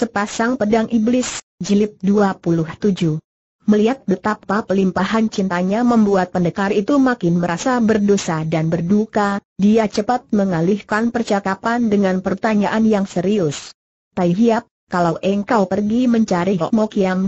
Sepasang Pedang Iblis, Jilid 27 Melihat betapa pelimpahan cintanya membuat pendekar itu makin merasa berdosa dan berduka, dia cepat mengalihkan percakapan dengan pertanyaan yang serius. Tai Hiap, kalau engkau pergi mencari Hok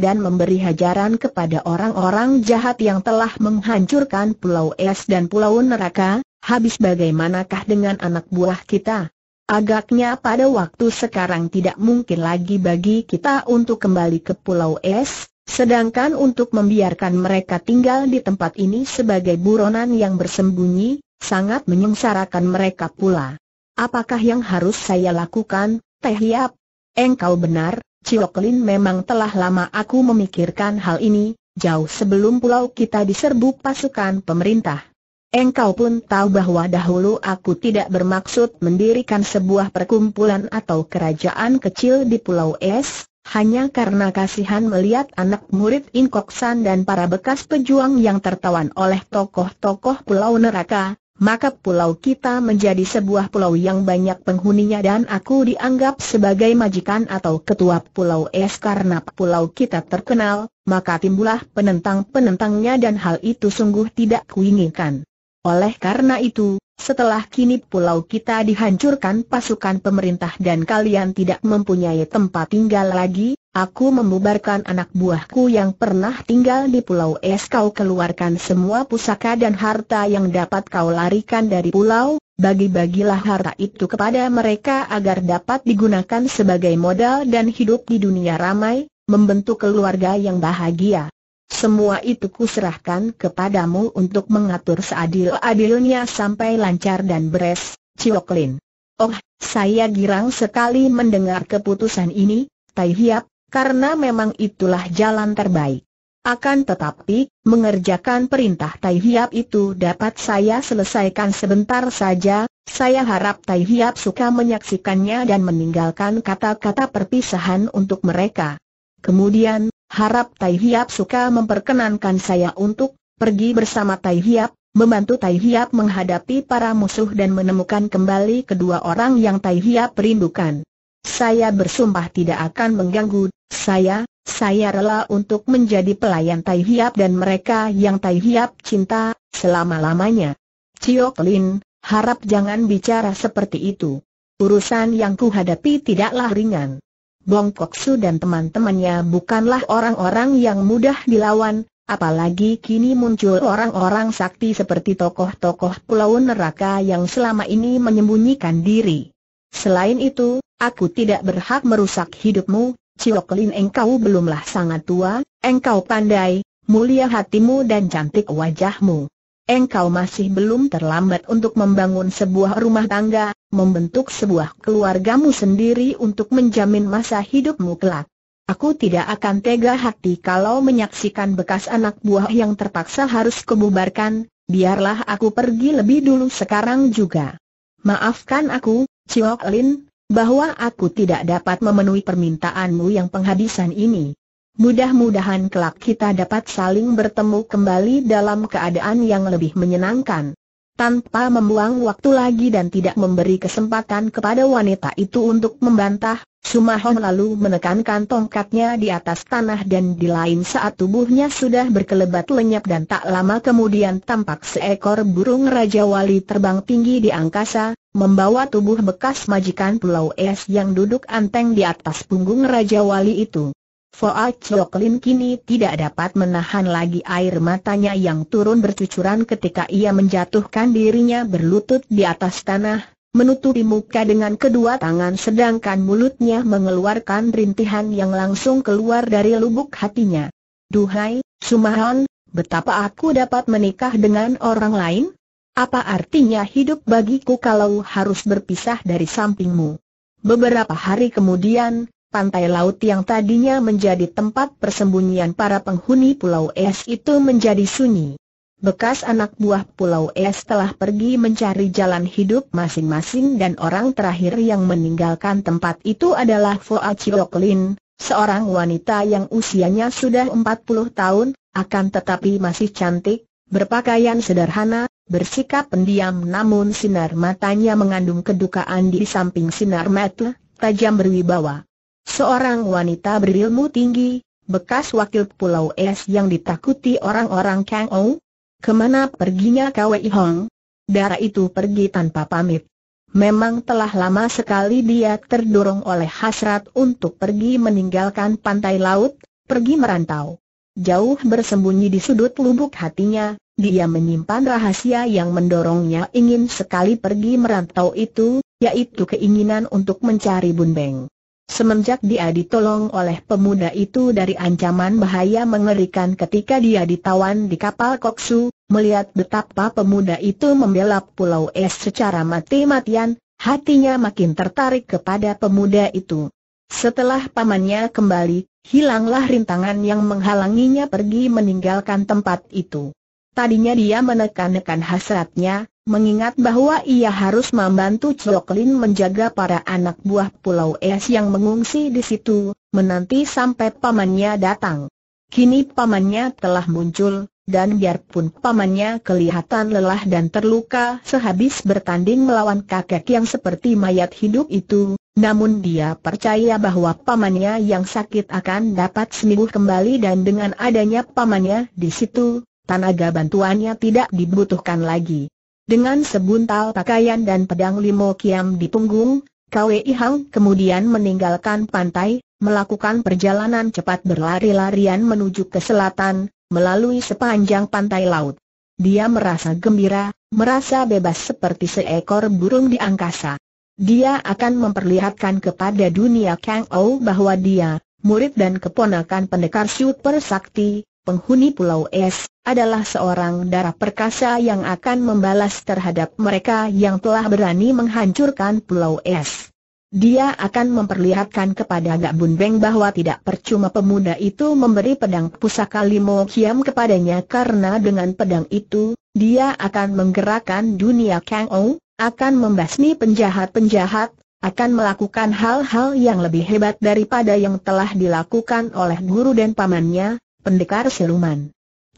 dan memberi hajaran kepada orang-orang jahat yang telah menghancurkan Pulau Es dan Pulau Neraka, habis bagaimanakah dengan anak buah kita? Agaknya pada waktu sekarang tidak mungkin lagi bagi kita untuk kembali ke Pulau Es, sedangkan untuk membiarkan mereka tinggal di tempat ini sebagai buronan yang bersembunyi, sangat menyengsarakan mereka pula. Apakah yang harus saya lakukan, Teh Yap? Engkau benar, Cioklin memang telah lama aku memikirkan hal ini, jauh sebelum pulau kita diserbu pasukan pemerintah. Engkau pun tahu bahwa dahulu aku tidak bermaksud mendirikan sebuah perkumpulan atau kerajaan kecil di Pulau Es, hanya karena kasihan melihat anak murid Inkoksan dan para bekas pejuang yang tertawan oleh tokoh-tokoh Pulau Neraka, maka pulau kita menjadi sebuah pulau yang banyak penghuninya dan aku dianggap sebagai majikan atau ketua Pulau Es karena pulau kita terkenal, maka timbulah penentang-penentangnya dan hal itu sungguh tidak kuinginkan. Oleh karena itu, setelah kini pulau kita dihancurkan pasukan pemerintah dan kalian tidak mempunyai tempat tinggal lagi, aku membubarkan anak buahku yang pernah tinggal di pulau es kau keluarkan semua pusaka dan harta yang dapat kau larikan dari pulau, bagi-bagilah harta itu kepada mereka agar dapat digunakan sebagai modal dan hidup di dunia ramai, membentuk keluarga yang bahagia. Semua itu kuserahkan kepadamu untuk mengatur seadil-adilnya sampai lancar dan beres, Ciok Oh, saya girang sekali mendengar keputusan ini, Tai Hiap, karena memang itulah jalan terbaik. Akan tetapi, mengerjakan perintah Tai Hiap itu dapat saya selesaikan sebentar saja, saya harap Tai Hiap suka menyaksikannya dan meninggalkan kata-kata perpisahan untuk mereka. Kemudian, Harap Tai Hiap suka memperkenankan saya untuk pergi bersama Tai Hiap, membantu Tai Hiap menghadapi para musuh dan menemukan kembali kedua orang yang Tai Hiap rindukan. Saya bersumpah tidak akan mengganggu, saya, saya rela untuk menjadi pelayan Tai Hiap dan mereka yang Tai Hiap cinta, selama-lamanya. Ciok Lin, harap jangan bicara seperti itu. Urusan yang kuhadapi tidaklah ringan. Bong Kok Su dan teman-temannya bukanlah orang-orang yang mudah dilawan, apalagi kini muncul orang-orang sakti seperti tokoh-tokoh pulau neraka yang selama ini menyembunyikan diri. Selain itu, aku tidak berhak merusak hidupmu, Ciok engkau belumlah sangat tua, engkau pandai, mulia hatimu dan cantik wajahmu engkau masih belum terlambat untuk membangun sebuah rumah tangga, membentuk sebuah keluargamu sendiri untuk menjamin masa hidupmu kelak. Aku tidak akan tega hati kalau menyaksikan bekas anak buah yang terpaksa harus kububarkan, biarlah aku pergi lebih dulu sekarang juga. Maafkan aku, Chiok Lin, bahwa aku tidak dapat memenuhi permintaanmu yang penghabisan ini. Mudah-mudahan kelak kita dapat saling bertemu kembali dalam keadaan yang lebih menyenangkan. Tanpa membuang waktu lagi dan tidak memberi kesempatan kepada wanita itu untuk membantah, Sumahon lalu menekankan tongkatnya di atas tanah dan di lain saat tubuhnya sudah berkelebat lenyap dan tak lama kemudian tampak seekor burung Raja Wali terbang tinggi di angkasa, membawa tubuh bekas majikan Pulau Es yang duduk anteng di atas punggung Raja Wali itu. Foa Lin kini tidak dapat menahan lagi air matanya yang turun bercucuran ketika ia menjatuhkan dirinya berlutut di atas tanah, menutupi muka dengan kedua tangan sedangkan mulutnya mengeluarkan rintihan yang langsung keluar dari lubuk hatinya. Duhai, Sumahon, betapa aku dapat menikah dengan orang lain? Apa artinya hidup bagiku kalau harus berpisah dari sampingmu? Beberapa hari kemudian, pantai laut yang tadinya menjadi tempat persembunyian para penghuni Pulau Es itu menjadi sunyi. Bekas anak buah Pulau Es telah pergi mencari jalan hidup masing-masing dan orang terakhir yang meninggalkan tempat itu adalah Foa Chioklin, seorang wanita yang usianya sudah 40 tahun, akan tetapi masih cantik, berpakaian sederhana, bersikap pendiam namun sinar matanya mengandung kedukaan di samping sinar mata tajam berwibawa. Seorang wanita berilmu tinggi, bekas wakil Pulau Es yang ditakuti orang-orang Kang Ou? Kemana perginya Kwei Hong? Darah itu pergi tanpa pamit. Memang telah lama sekali dia terdorong oleh hasrat untuk pergi meninggalkan pantai laut, pergi merantau. Jauh bersembunyi di sudut lubuk hatinya, dia menyimpan rahasia yang mendorongnya ingin sekali pergi merantau itu, yaitu keinginan untuk mencari Bun Beng. Semenjak dia ditolong oleh pemuda itu dari ancaman bahaya mengerikan ketika dia ditawan di kapal Koksu, melihat betapa pemuda itu membela Pulau Es secara mati-matian, hatinya makin tertarik kepada pemuda itu. Setelah pamannya kembali, hilanglah rintangan yang menghalanginya pergi meninggalkan tempat itu. Tadinya dia menekan-nekan hasratnya, mengingat bahwa ia harus membantu Choklin menjaga para anak buah Pulau Es yang mengungsi di situ, menanti sampai pamannya datang. Kini pamannya telah muncul, dan biarpun pamannya kelihatan lelah dan terluka sehabis bertanding melawan kakek yang seperti mayat hidup itu, namun dia percaya bahwa pamannya yang sakit akan dapat sembuh kembali dan dengan adanya pamannya di situ, tenaga bantuannya tidak dibutuhkan lagi. Dengan sebuntal pakaian dan pedang limo kiam di punggung, Kwei Hang kemudian meninggalkan pantai, melakukan perjalanan cepat berlari-larian menuju ke selatan, melalui sepanjang pantai laut. Dia merasa gembira, merasa bebas seperti seekor burung di angkasa. Dia akan memperlihatkan kepada dunia Kang Ou bahwa dia, murid dan keponakan pendekar super sakti, penghuni Pulau Es, adalah seorang darah perkasa yang akan membalas terhadap mereka yang telah berani menghancurkan Pulau Es. Dia akan memperlihatkan kepada Gak Bun Beng bahwa tidak percuma pemuda itu memberi pedang pusaka Limo Kiam kepadanya karena dengan pedang itu, dia akan menggerakkan dunia Kang Ou, akan membasmi penjahat-penjahat, akan melakukan hal-hal yang lebih hebat daripada yang telah dilakukan oleh guru dan pamannya, pendekar siluman.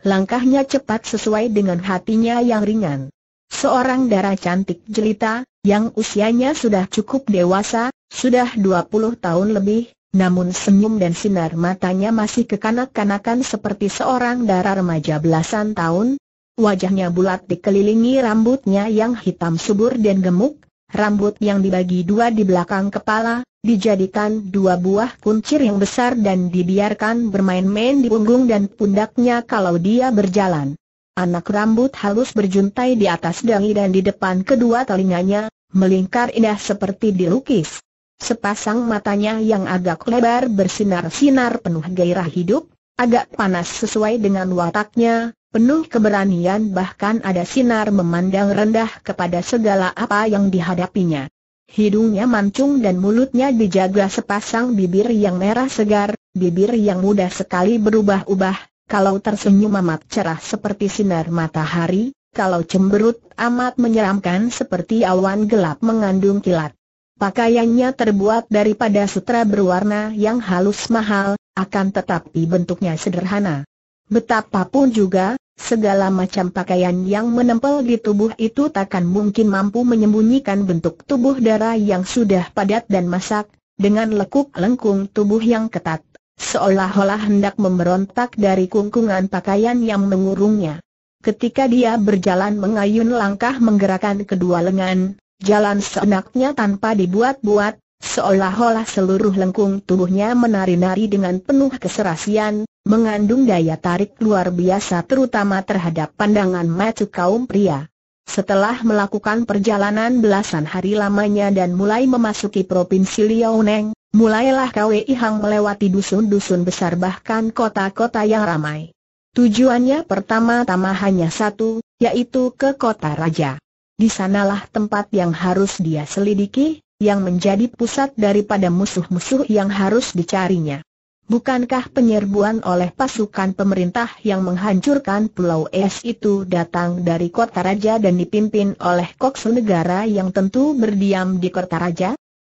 Langkahnya cepat sesuai dengan hatinya yang ringan. Seorang darah cantik jelita, yang usianya sudah cukup dewasa, sudah 20 tahun lebih, namun senyum dan sinar matanya masih kekanak-kanakan seperti seorang darah remaja belasan tahun. Wajahnya bulat dikelilingi rambutnya yang hitam subur dan gemuk, rambut yang dibagi dua di belakang kepala, dijadikan dua buah kuncir yang besar dan dibiarkan bermain-main di punggung dan pundaknya kalau dia berjalan. Anak rambut halus berjuntai di atas dahi dan di depan kedua telinganya, melingkar indah seperti dilukis. Sepasang matanya yang agak lebar bersinar-sinar penuh gairah hidup, agak panas sesuai dengan wataknya, Penuh keberanian bahkan ada sinar memandang rendah kepada segala apa yang dihadapinya. Hidungnya mancung dan mulutnya dijaga sepasang bibir yang merah segar, bibir yang mudah sekali berubah-ubah, kalau tersenyum amat cerah seperti sinar matahari, kalau cemberut amat menyeramkan seperti awan gelap mengandung kilat. Pakaiannya terbuat daripada sutra berwarna yang halus mahal, akan tetapi bentuknya sederhana. Betapapun juga, segala macam pakaian yang menempel di tubuh itu takkan mungkin mampu menyembunyikan bentuk tubuh darah yang sudah padat dan masak, dengan lekuk lengkung tubuh yang ketat, seolah-olah hendak memberontak dari kungkungan pakaian yang mengurungnya. Ketika dia berjalan mengayun langkah menggerakkan kedua lengan, jalan seenaknya tanpa dibuat-buat, seolah-olah seluruh lengkung tubuhnya menari-nari dengan penuh keserasian, mengandung daya tarik luar biasa terutama terhadap pandangan mata kaum pria. Setelah melakukan perjalanan belasan hari lamanya dan mulai memasuki Provinsi Liaoneng, mulailah KWI Hang melewati dusun-dusun besar bahkan kota-kota yang ramai. Tujuannya pertama-tama hanya satu, yaitu ke kota raja. Di sanalah tempat yang harus dia selidiki, yang menjadi pusat daripada musuh-musuh yang harus dicarinya. Bukankah penyerbuan oleh pasukan pemerintah yang menghancurkan Pulau Es itu datang dari kota raja dan dipimpin oleh koksu negara yang tentu berdiam di kota raja?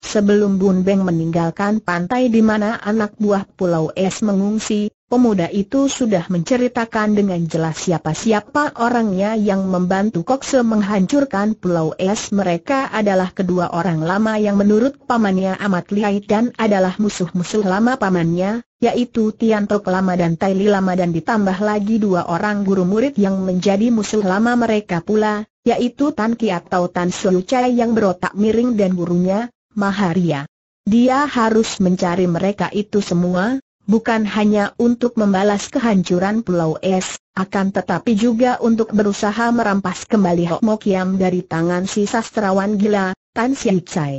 Sebelum Bun Beng meninggalkan pantai di mana anak buah Pulau Es mengungsi, Pemuda itu sudah menceritakan dengan jelas siapa-siapa orangnya yang membantu Kokse menghancurkan Pulau Es Mereka adalah kedua orang lama yang menurut pamannya amat lihai dan adalah musuh-musuh lama pamannya, yaitu Tian Tok Lama dan Tai Li Lama dan ditambah lagi dua orang guru murid yang menjadi musuh lama mereka pula, yaitu Tan Ki atau Tan Siu Chai yang berotak miring dan gurunya, Maharia. Dia harus mencari mereka itu semua, bukan hanya untuk membalas kehancuran Pulau Es, akan tetapi juga untuk berusaha merampas kembali Hok Mokiam dari tangan si sastrawan gila, Tan Siai Chai.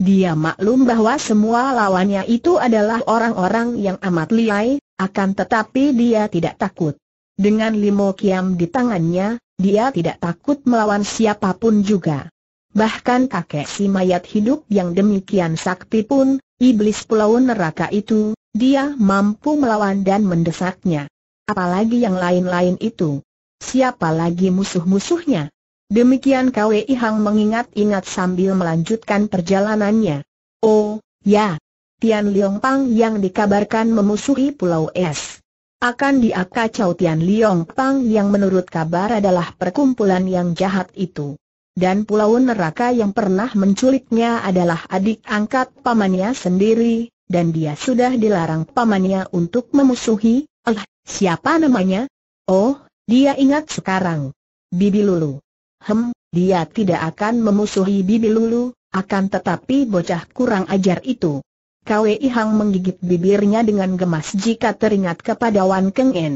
Dia maklum bahwa semua lawannya itu adalah orang-orang yang amat liai, akan tetapi dia tidak takut. Dengan limo kiam di tangannya, dia tidak takut melawan siapapun juga. Bahkan kakek si mayat hidup yang demikian sakti pun, iblis pulau neraka itu, dia mampu melawan dan mendesaknya. Apalagi yang lain-lain itu. Siapa lagi musuh-musuhnya? Demikian Kwei Hang mengingat-ingat sambil melanjutkan perjalanannya. Oh, ya. Tian Liong Pang yang dikabarkan memusuhi Pulau Es. Akan dia kacau Tian Liong Pang yang menurut kabar adalah perkumpulan yang jahat itu. Dan pulau neraka yang pernah menculiknya adalah adik angkat pamannya sendiri, dan dia sudah dilarang pamannya untuk memusuhi, eh, siapa namanya? Oh, dia ingat sekarang. Bibi Lulu. Hem, dia tidak akan memusuhi Bibi Lulu, akan tetapi bocah kurang ajar itu. Kwei Hang menggigit bibirnya dengan gemas jika teringat kepada Wan Keng En.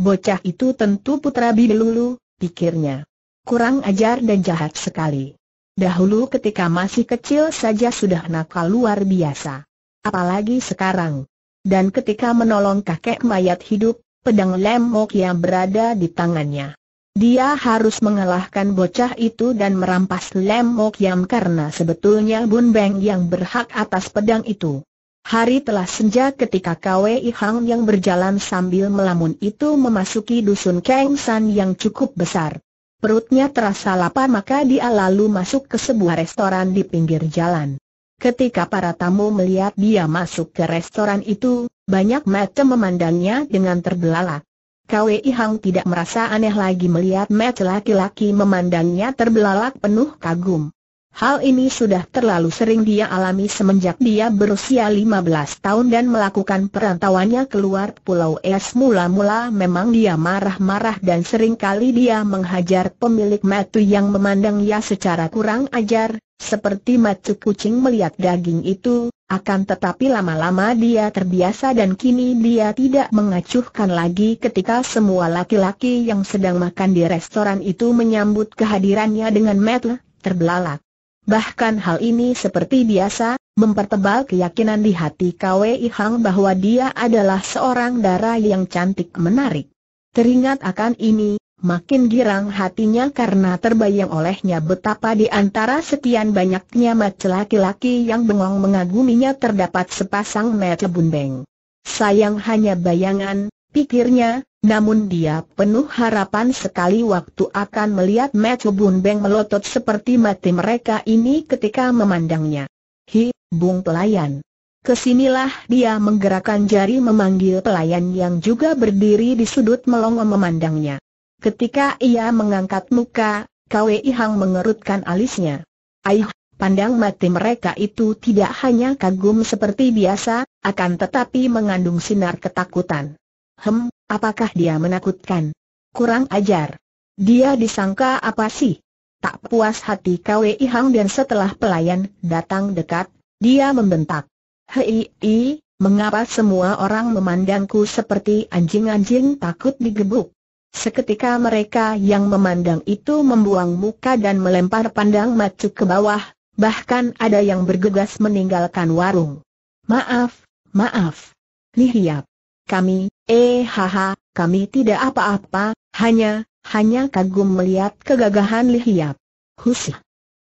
Bocah itu tentu putra Bibi Lulu, pikirnya. Kurang ajar dan jahat sekali. Dahulu ketika masih kecil saja sudah nakal luar biasa. Apalagi sekarang. Dan ketika menolong kakek mayat hidup, pedang lemok yang berada di tangannya. Dia harus mengalahkan bocah itu dan merampas lemok yang karena sebetulnya Bun Beng yang berhak atas pedang itu. Hari telah senja ketika Kwei Hang yang berjalan sambil melamun itu memasuki dusun Keng San yang cukup besar. Perutnya terasa lapar maka dia lalu masuk ke sebuah restoran di pinggir jalan. Ketika para tamu melihat dia masuk ke restoran itu, banyak mata memandangnya dengan terbelalak. Kwei Hang tidak merasa aneh lagi melihat mata laki-laki memandangnya terbelalak penuh kagum. Hal ini sudah terlalu sering dia alami semenjak dia berusia 15 tahun dan melakukan perantauannya keluar Pulau Es mula-mula memang dia marah-marah dan seringkali dia menghajar pemilik matu yang memandangnya secara kurang ajar, seperti matu kucing melihat daging itu, akan tetapi lama-lama dia terbiasa dan kini dia tidak mengacuhkan lagi ketika semua laki-laki yang sedang makan di restoran itu menyambut kehadirannya dengan matu terbelalak. Bahkan hal ini seperti biasa, mempertebal keyakinan di hati KWI Hang bahwa dia adalah seorang darah yang cantik menarik. Teringat akan ini, makin girang hatinya karena terbayang olehnya betapa di antara sekian banyaknya mata laki-laki yang bengong mengaguminya terdapat sepasang mata bundeng. Sayang hanya bayangan, pikirnya, namun dia penuh harapan sekali waktu akan melihat Matthew Bun Beng melotot seperti mati mereka ini ketika memandangnya. Hi, Bung Pelayan. Kesinilah dia menggerakkan jari memanggil pelayan yang juga berdiri di sudut melongo memandangnya. Ketika ia mengangkat muka, Kwei Hang mengerutkan alisnya. Aih, pandang mati mereka itu tidak hanya kagum seperti biasa, akan tetapi mengandung sinar ketakutan. Hem, apakah dia menakutkan? Kurang ajar. Dia disangka apa sih? Tak puas hati Kwei Hang dan setelah pelayan datang dekat, dia membentak. Hei, i, mengapa semua orang memandangku seperti anjing-anjing takut digebuk? Seketika mereka yang memandang itu membuang muka dan melempar pandang macu ke bawah, bahkan ada yang bergegas meninggalkan warung. Maaf, maaf. Lihiap. Kami, eh haha, kami tidak apa-apa, hanya, hanya kagum melihat kegagahan Li Hiap.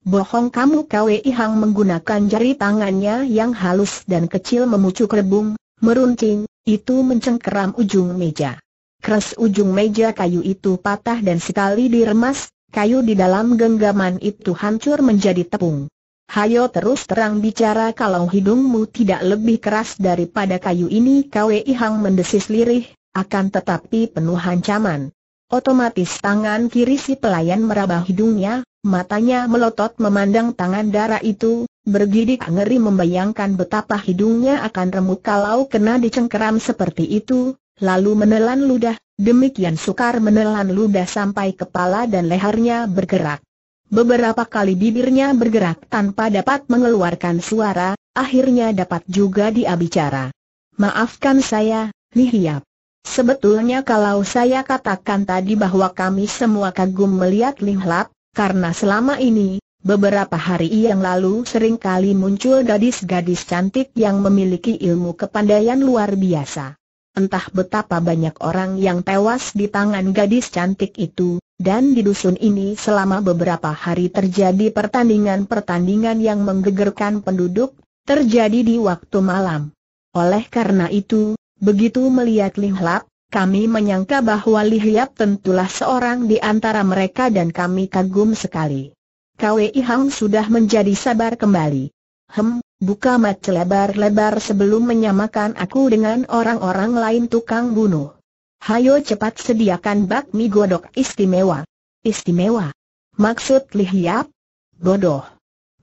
Bohong kamu Kwei Ihang menggunakan jari tangannya yang halus dan kecil memucuk rebung, meruncing, itu mencengkeram ujung meja. Keras ujung meja kayu itu patah dan sekali diremas, kayu di dalam genggaman itu hancur menjadi tepung. Hayo terus terang bicara kalau hidungmu tidak lebih keras daripada kayu ini Kwei Hang mendesis lirih, akan tetapi penuh ancaman. Otomatis tangan kiri si pelayan meraba hidungnya, matanya melotot memandang tangan darah itu, bergidik ngeri membayangkan betapa hidungnya akan remuk kalau kena dicengkeram seperti itu, lalu menelan ludah, demikian sukar menelan ludah sampai kepala dan lehernya bergerak. Beberapa kali bibirnya bergerak tanpa dapat mengeluarkan suara, akhirnya dapat juga dia bicara. Maafkan saya, Lihiap. Sebetulnya kalau saya katakan tadi bahwa kami semua kagum melihat Lihlap, karena selama ini, beberapa hari yang lalu seringkali muncul gadis-gadis cantik yang memiliki ilmu kepandaian luar biasa. Entah betapa banyak orang yang tewas di tangan gadis cantik itu, dan di dusun ini selama beberapa hari terjadi pertandingan-pertandingan yang menggegerkan penduduk, terjadi di waktu malam. Oleh karena itu, begitu melihat Lihlap, Hlap, kami menyangka bahwa Li Hlap tentulah seorang di antara mereka dan kami kagum sekali. Kwei Hang sudah menjadi sabar kembali. Hem, buka mat lebar-lebar sebelum menyamakan aku dengan orang-orang lain tukang bunuh. Hayo cepat sediakan bakmi godok istimewa. Istimewa. Maksud Li Hiap? Bodoh.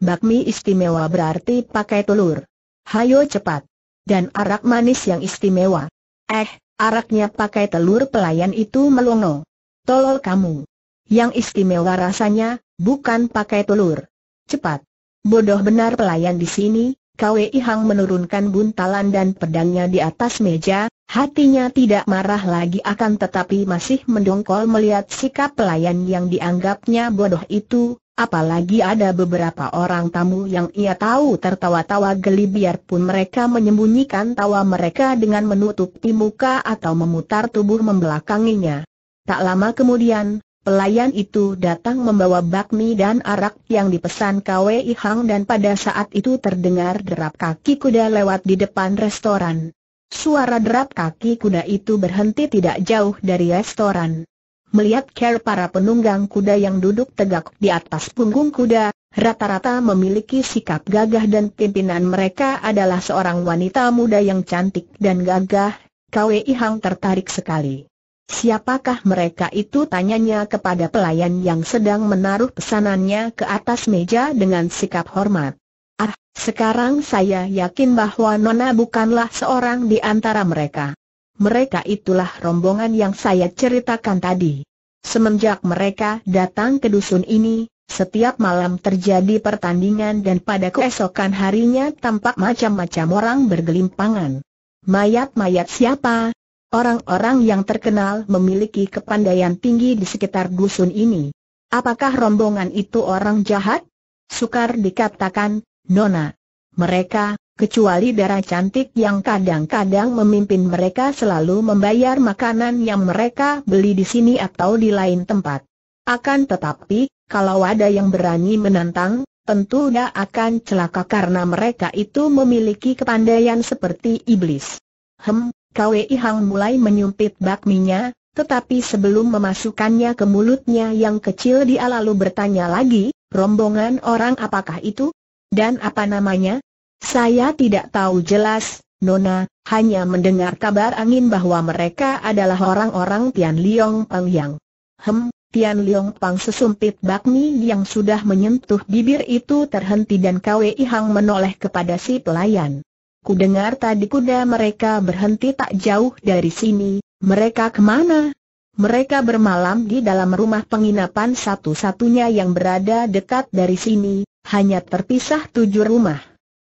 Bakmi istimewa berarti pakai telur. Hayo cepat. Dan arak manis yang istimewa. Eh, araknya pakai telur pelayan itu melongo. Tolol kamu. Yang istimewa rasanya, bukan pakai telur. Cepat. Bodoh benar pelayan di sini, Kwei Hang menurunkan buntalan dan pedangnya di atas meja, hatinya tidak marah lagi akan tetapi masih mendongkol melihat sikap pelayan yang dianggapnya bodoh itu, apalagi ada beberapa orang tamu yang ia tahu tertawa-tawa geli biarpun mereka menyembunyikan tawa mereka dengan menutupi muka atau memutar tubuh membelakanginya. Tak lama kemudian, Pelayan itu datang membawa bakmi dan arak yang dipesan KWI Hang dan pada saat itu terdengar derap kaki kuda lewat di depan restoran. Suara derap kaki kuda itu berhenti tidak jauh dari restoran. Melihat care para penunggang kuda yang duduk tegak di atas punggung kuda, rata-rata memiliki sikap gagah dan pimpinan mereka adalah seorang wanita muda yang cantik dan gagah, KWI Hang tertarik sekali. Siapakah mereka itu tanyanya kepada pelayan yang sedang menaruh pesanannya ke atas meja dengan sikap hormat. Ah, sekarang saya yakin bahwa Nona bukanlah seorang di antara mereka. Mereka itulah rombongan yang saya ceritakan tadi. Semenjak mereka datang ke dusun ini, setiap malam terjadi pertandingan dan pada keesokan harinya tampak macam-macam orang bergelimpangan. Mayat-mayat siapa, Orang-orang yang terkenal memiliki kepandaian tinggi di sekitar dusun ini. Apakah rombongan itu orang jahat? Sukar dikatakan, Nona. Mereka, kecuali darah cantik yang kadang-kadang memimpin mereka selalu membayar makanan yang mereka beli di sini atau di lain tempat. Akan tetapi, kalau ada yang berani menantang, tentu dia akan celaka karena mereka itu memiliki kepandaian seperti iblis. Hem, Kwei Hang mulai menyumpit bakminya, tetapi sebelum memasukkannya ke mulutnya yang kecil dia lalu bertanya lagi, rombongan orang apakah itu? Dan apa namanya? Saya tidak tahu jelas, Nona, hanya mendengar kabar angin bahwa mereka adalah orang-orang Tian Liong Peng Yang. Hem, Tian Liong Pang sesumpit bakmi yang sudah menyentuh bibir itu terhenti dan Kwei Hang menoleh kepada si pelayan. Ku dengar tadi kuda mereka berhenti tak jauh dari sini, mereka kemana? Mereka bermalam di dalam rumah penginapan satu-satunya yang berada dekat dari sini, hanya terpisah tujuh rumah.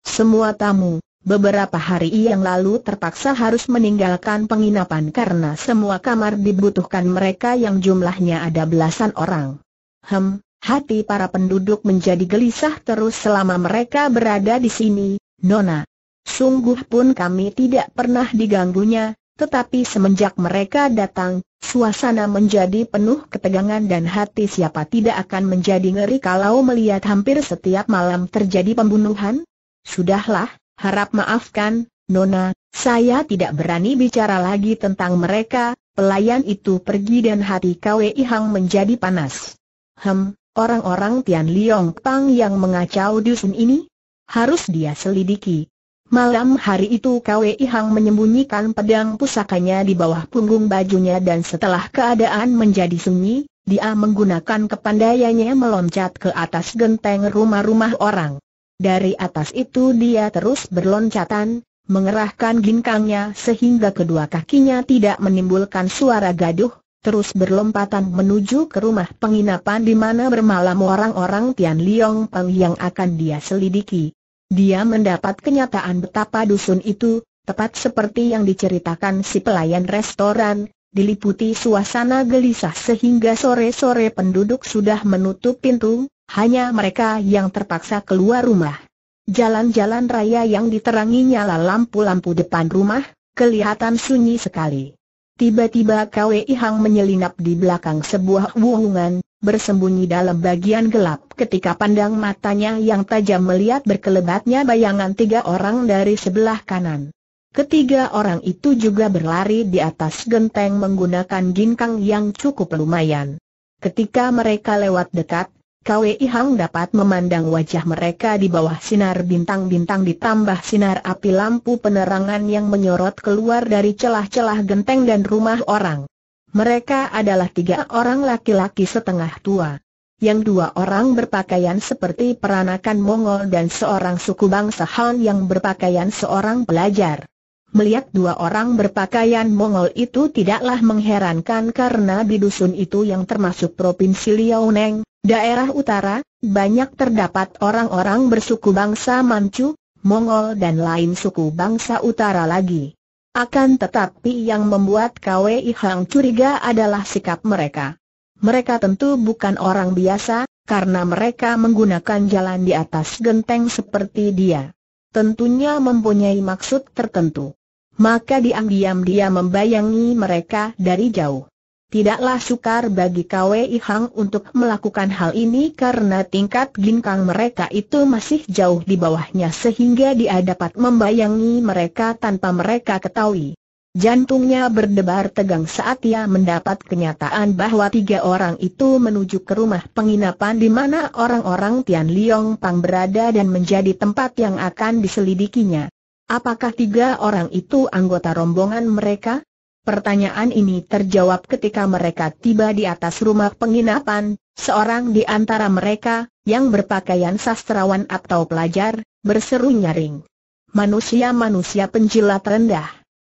Semua tamu, beberapa hari yang lalu terpaksa harus meninggalkan penginapan karena semua kamar dibutuhkan mereka yang jumlahnya ada belasan orang. Hem, hati para penduduk menjadi gelisah terus selama mereka berada di sini, Nona, Sungguh pun kami tidak pernah diganggunya, tetapi semenjak mereka datang, suasana menjadi penuh ketegangan dan hati siapa tidak akan menjadi ngeri kalau melihat hampir setiap malam terjadi pembunuhan? Sudahlah, harap maafkan, Nona, saya tidak berani bicara lagi tentang mereka, pelayan itu pergi dan hati KWI Hang menjadi panas. Hem, orang-orang Tian Liong Pang yang mengacau dusun ini? Harus dia selidiki, Malam hari itu Kwe Hang menyembunyikan pedang pusakanya di bawah punggung bajunya dan setelah keadaan menjadi sunyi, dia menggunakan kepandaiannya meloncat ke atas genteng rumah-rumah orang. Dari atas itu dia terus berloncatan, mengerahkan ginkangnya sehingga kedua kakinya tidak menimbulkan suara gaduh, terus berlompatan menuju ke rumah penginapan di mana bermalam orang-orang Tian Liong Peng yang akan dia selidiki. Dia mendapat kenyataan betapa dusun itu, tepat seperti yang diceritakan si pelayan restoran, diliputi suasana gelisah sehingga sore-sore penduduk sudah menutup pintu, hanya mereka yang terpaksa keluar rumah. Jalan-jalan raya yang diterangi nyala lampu-lampu depan rumah, kelihatan sunyi sekali. Tiba-tiba Kwei Hang menyelinap di belakang sebuah wuhungan, bersembunyi dalam bagian gelap ketika pandang matanya yang tajam melihat berkelebatnya bayangan tiga orang dari sebelah kanan. Ketiga orang itu juga berlari di atas genteng menggunakan ginkang yang cukup lumayan. Ketika mereka lewat dekat, Kwe Hang dapat memandang wajah mereka di bawah sinar bintang-bintang ditambah sinar api lampu penerangan yang menyorot keluar dari celah-celah genteng dan rumah orang. Mereka adalah tiga orang laki-laki setengah tua. Yang dua orang berpakaian seperti peranakan Mongol dan seorang suku bangsa Han yang berpakaian seorang pelajar. Melihat dua orang berpakaian Mongol itu tidaklah mengherankan karena di dusun itu yang termasuk Provinsi Liaoneng, daerah utara, banyak terdapat orang-orang bersuku bangsa Manchu, Mongol dan lain suku bangsa utara lagi. Akan tetapi yang membuat KWI Hang curiga adalah sikap mereka. Mereka tentu bukan orang biasa, karena mereka menggunakan jalan di atas genteng seperti dia. Tentunya mempunyai maksud tertentu. Maka diam-diam dia membayangi mereka dari jauh. Tidaklah sukar bagi KWI Hang untuk melakukan hal ini karena tingkat ginkang mereka itu masih jauh di bawahnya sehingga dia dapat membayangi mereka tanpa mereka ketahui. Jantungnya berdebar tegang saat ia mendapat kenyataan bahwa tiga orang itu menuju ke rumah penginapan di mana orang-orang Tian Liong Pang berada dan menjadi tempat yang akan diselidikinya. Apakah tiga orang itu anggota rombongan mereka? Pertanyaan ini terjawab ketika mereka tiba di atas rumah penginapan, seorang di antara mereka, yang berpakaian sastrawan atau pelajar, berseru nyaring. Manusia-manusia penjilat rendah.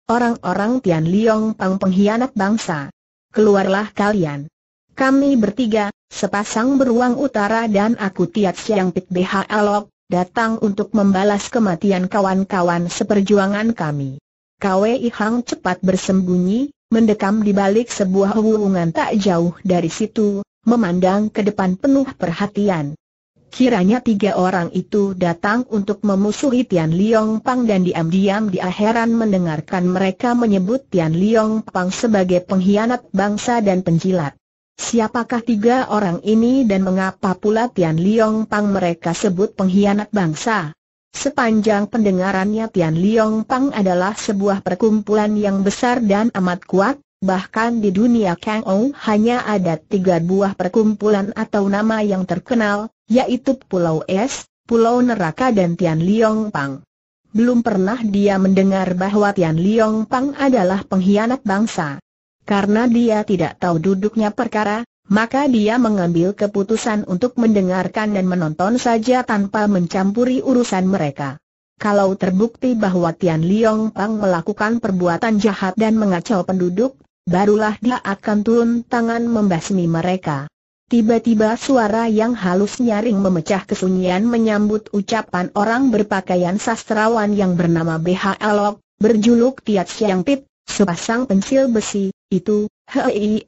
Orang-orang Tian Liong Pang pengkhianat bangsa. Keluarlah kalian. Kami bertiga, sepasang beruang utara dan aku Tiat Siang Pit BH Alok, datang untuk membalas kematian kawan-kawan seperjuangan kami. Kwei Hang cepat bersembunyi, mendekam di balik sebuah hubungan tak jauh dari situ, memandang ke depan penuh perhatian. Kiranya tiga orang itu datang untuk memusuhi Tian Liong Pang dan diam-diam di akhiran mendengarkan mereka menyebut Tian Liong Pang sebagai pengkhianat bangsa dan penjilat. Siapakah tiga orang ini dan mengapa pula Tian Liong Pang mereka sebut pengkhianat bangsa? Sepanjang pendengarannya Tian Liong Pang adalah sebuah perkumpulan yang besar dan amat kuat, bahkan di dunia Kang Ou hanya ada tiga buah perkumpulan atau nama yang terkenal, yaitu Pulau Es, Pulau Neraka dan Tian Liong Pang. Belum pernah dia mendengar bahwa Tian Liong Pang adalah pengkhianat bangsa. Karena dia tidak tahu duduknya perkara, maka dia mengambil keputusan untuk mendengarkan dan menonton saja tanpa mencampuri urusan mereka. Kalau terbukti bahwa Tian Liong Pang melakukan perbuatan jahat dan mengacau penduduk, barulah dia akan turun tangan membasmi mereka. Tiba-tiba suara yang halus nyaring memecah kesunyian menyambut ucapan orang berpakaian sastrawan yang bernama BH Elok, berjuluk Tiat Siang Pit, sepasang pensil besi, itu, hei,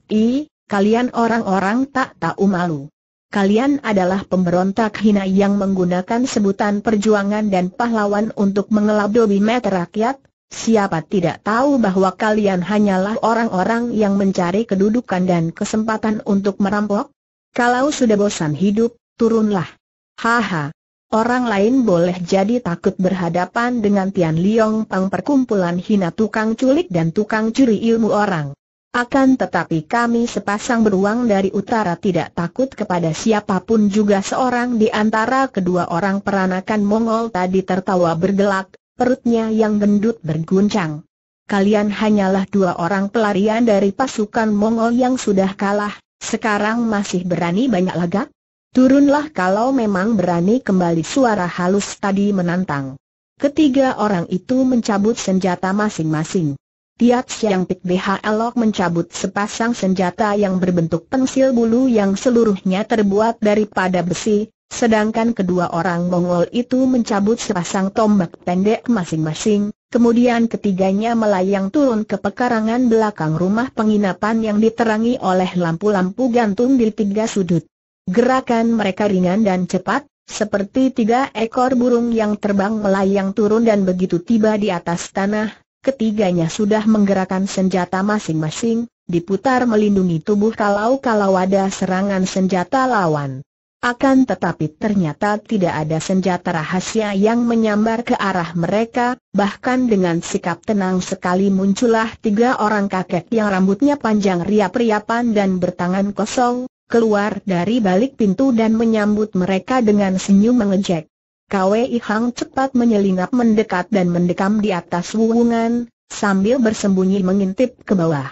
Kalian orang-orang tak tahu malu. Kalian adalah pemberontak hina yang menggunakan sebutan perjuangan dan pahlawan untuk mengelabui mata rakyat. Siapa tidak tahu bahwa kalian hanyalah orang-orang yang mencari kedudukan dan kesempatan untuk merampok? Kalau sudah bosan hidup, turunlah. Haha. Orang lain boleh jadi takut berhadapan dengan Tian Liong Pang perkumpulan hina tukang culik dan tukang curi ilmu orang. Akan tetapi kami sepasang beruang dari utara tidak takut kepada siapapun juga seorang di antara kedua orang peranakan Mongol tadi tertawa bergelak, perutnya yang gendut berguncang. Kalian hanyalah dua orang pelarian dari pasukan Mongol yang sudah kalah, sekarang masih berani banyak lagak? Turunlah kalau memang berani kembali suara halus tadi menantang. Ketiga orang itu mencabut senjata masing-masing. Tiap siang Pik BH Elok mencabut sepasang senjata yang berbentuk pensil bulu yang seluruhnya terbuat daripada besi, sedangkan kedua orang Mongol itu mencabut sepasang tombak pendek masing-masing, kemudian ketiganya melayang turun ke pekarangan belakang rumah penginapan yang diterangi oleh lampu-lampu gantung di tiga sudut. Gerakan mereka ringan dan cepat, seperti tiga ekor burung yang terbang melayang turun dan begitu tiba di atas tanah, Ketiganya sudah menggerakkan senjata masing-masing, diputar melindungi tubuh kalau-kalau ada serangan senjata lawan. Akan tetapi ternyata tidak ada senjata rahasia yang menyambar ke arah mereka, bahkan dengan sikap tenang sekali muncullah tiga orang kakek yang rambutnya panjang riap-riapan dan bertangan kosong, keluar dari balik pintu dan menyambut mereka dengan senyum mengejek. Kwei Hang cepat menyelinap mendekat dan mendekam di atas wuwungan, sambil bersembunyi mengintip ke bawah.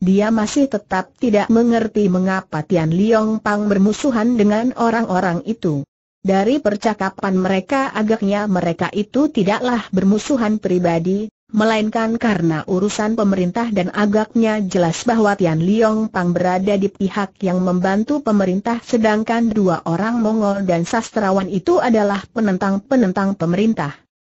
Dia masih tetap tidak mengerti mengapa Tian Liong Pang bermusuhan dengan orang-orang itu. Dari percakapan mereka agaknya mereka itu tidaklah bermusuhan pribadi, melainkan karena urusan pemerintah dan agaknya jelas bahwa Tian Liong Pang berada di pihak yang membantu pemerintah sedangkan dua orang Mongol dan sastrawan itu adalah penentang-penentang pemerintah.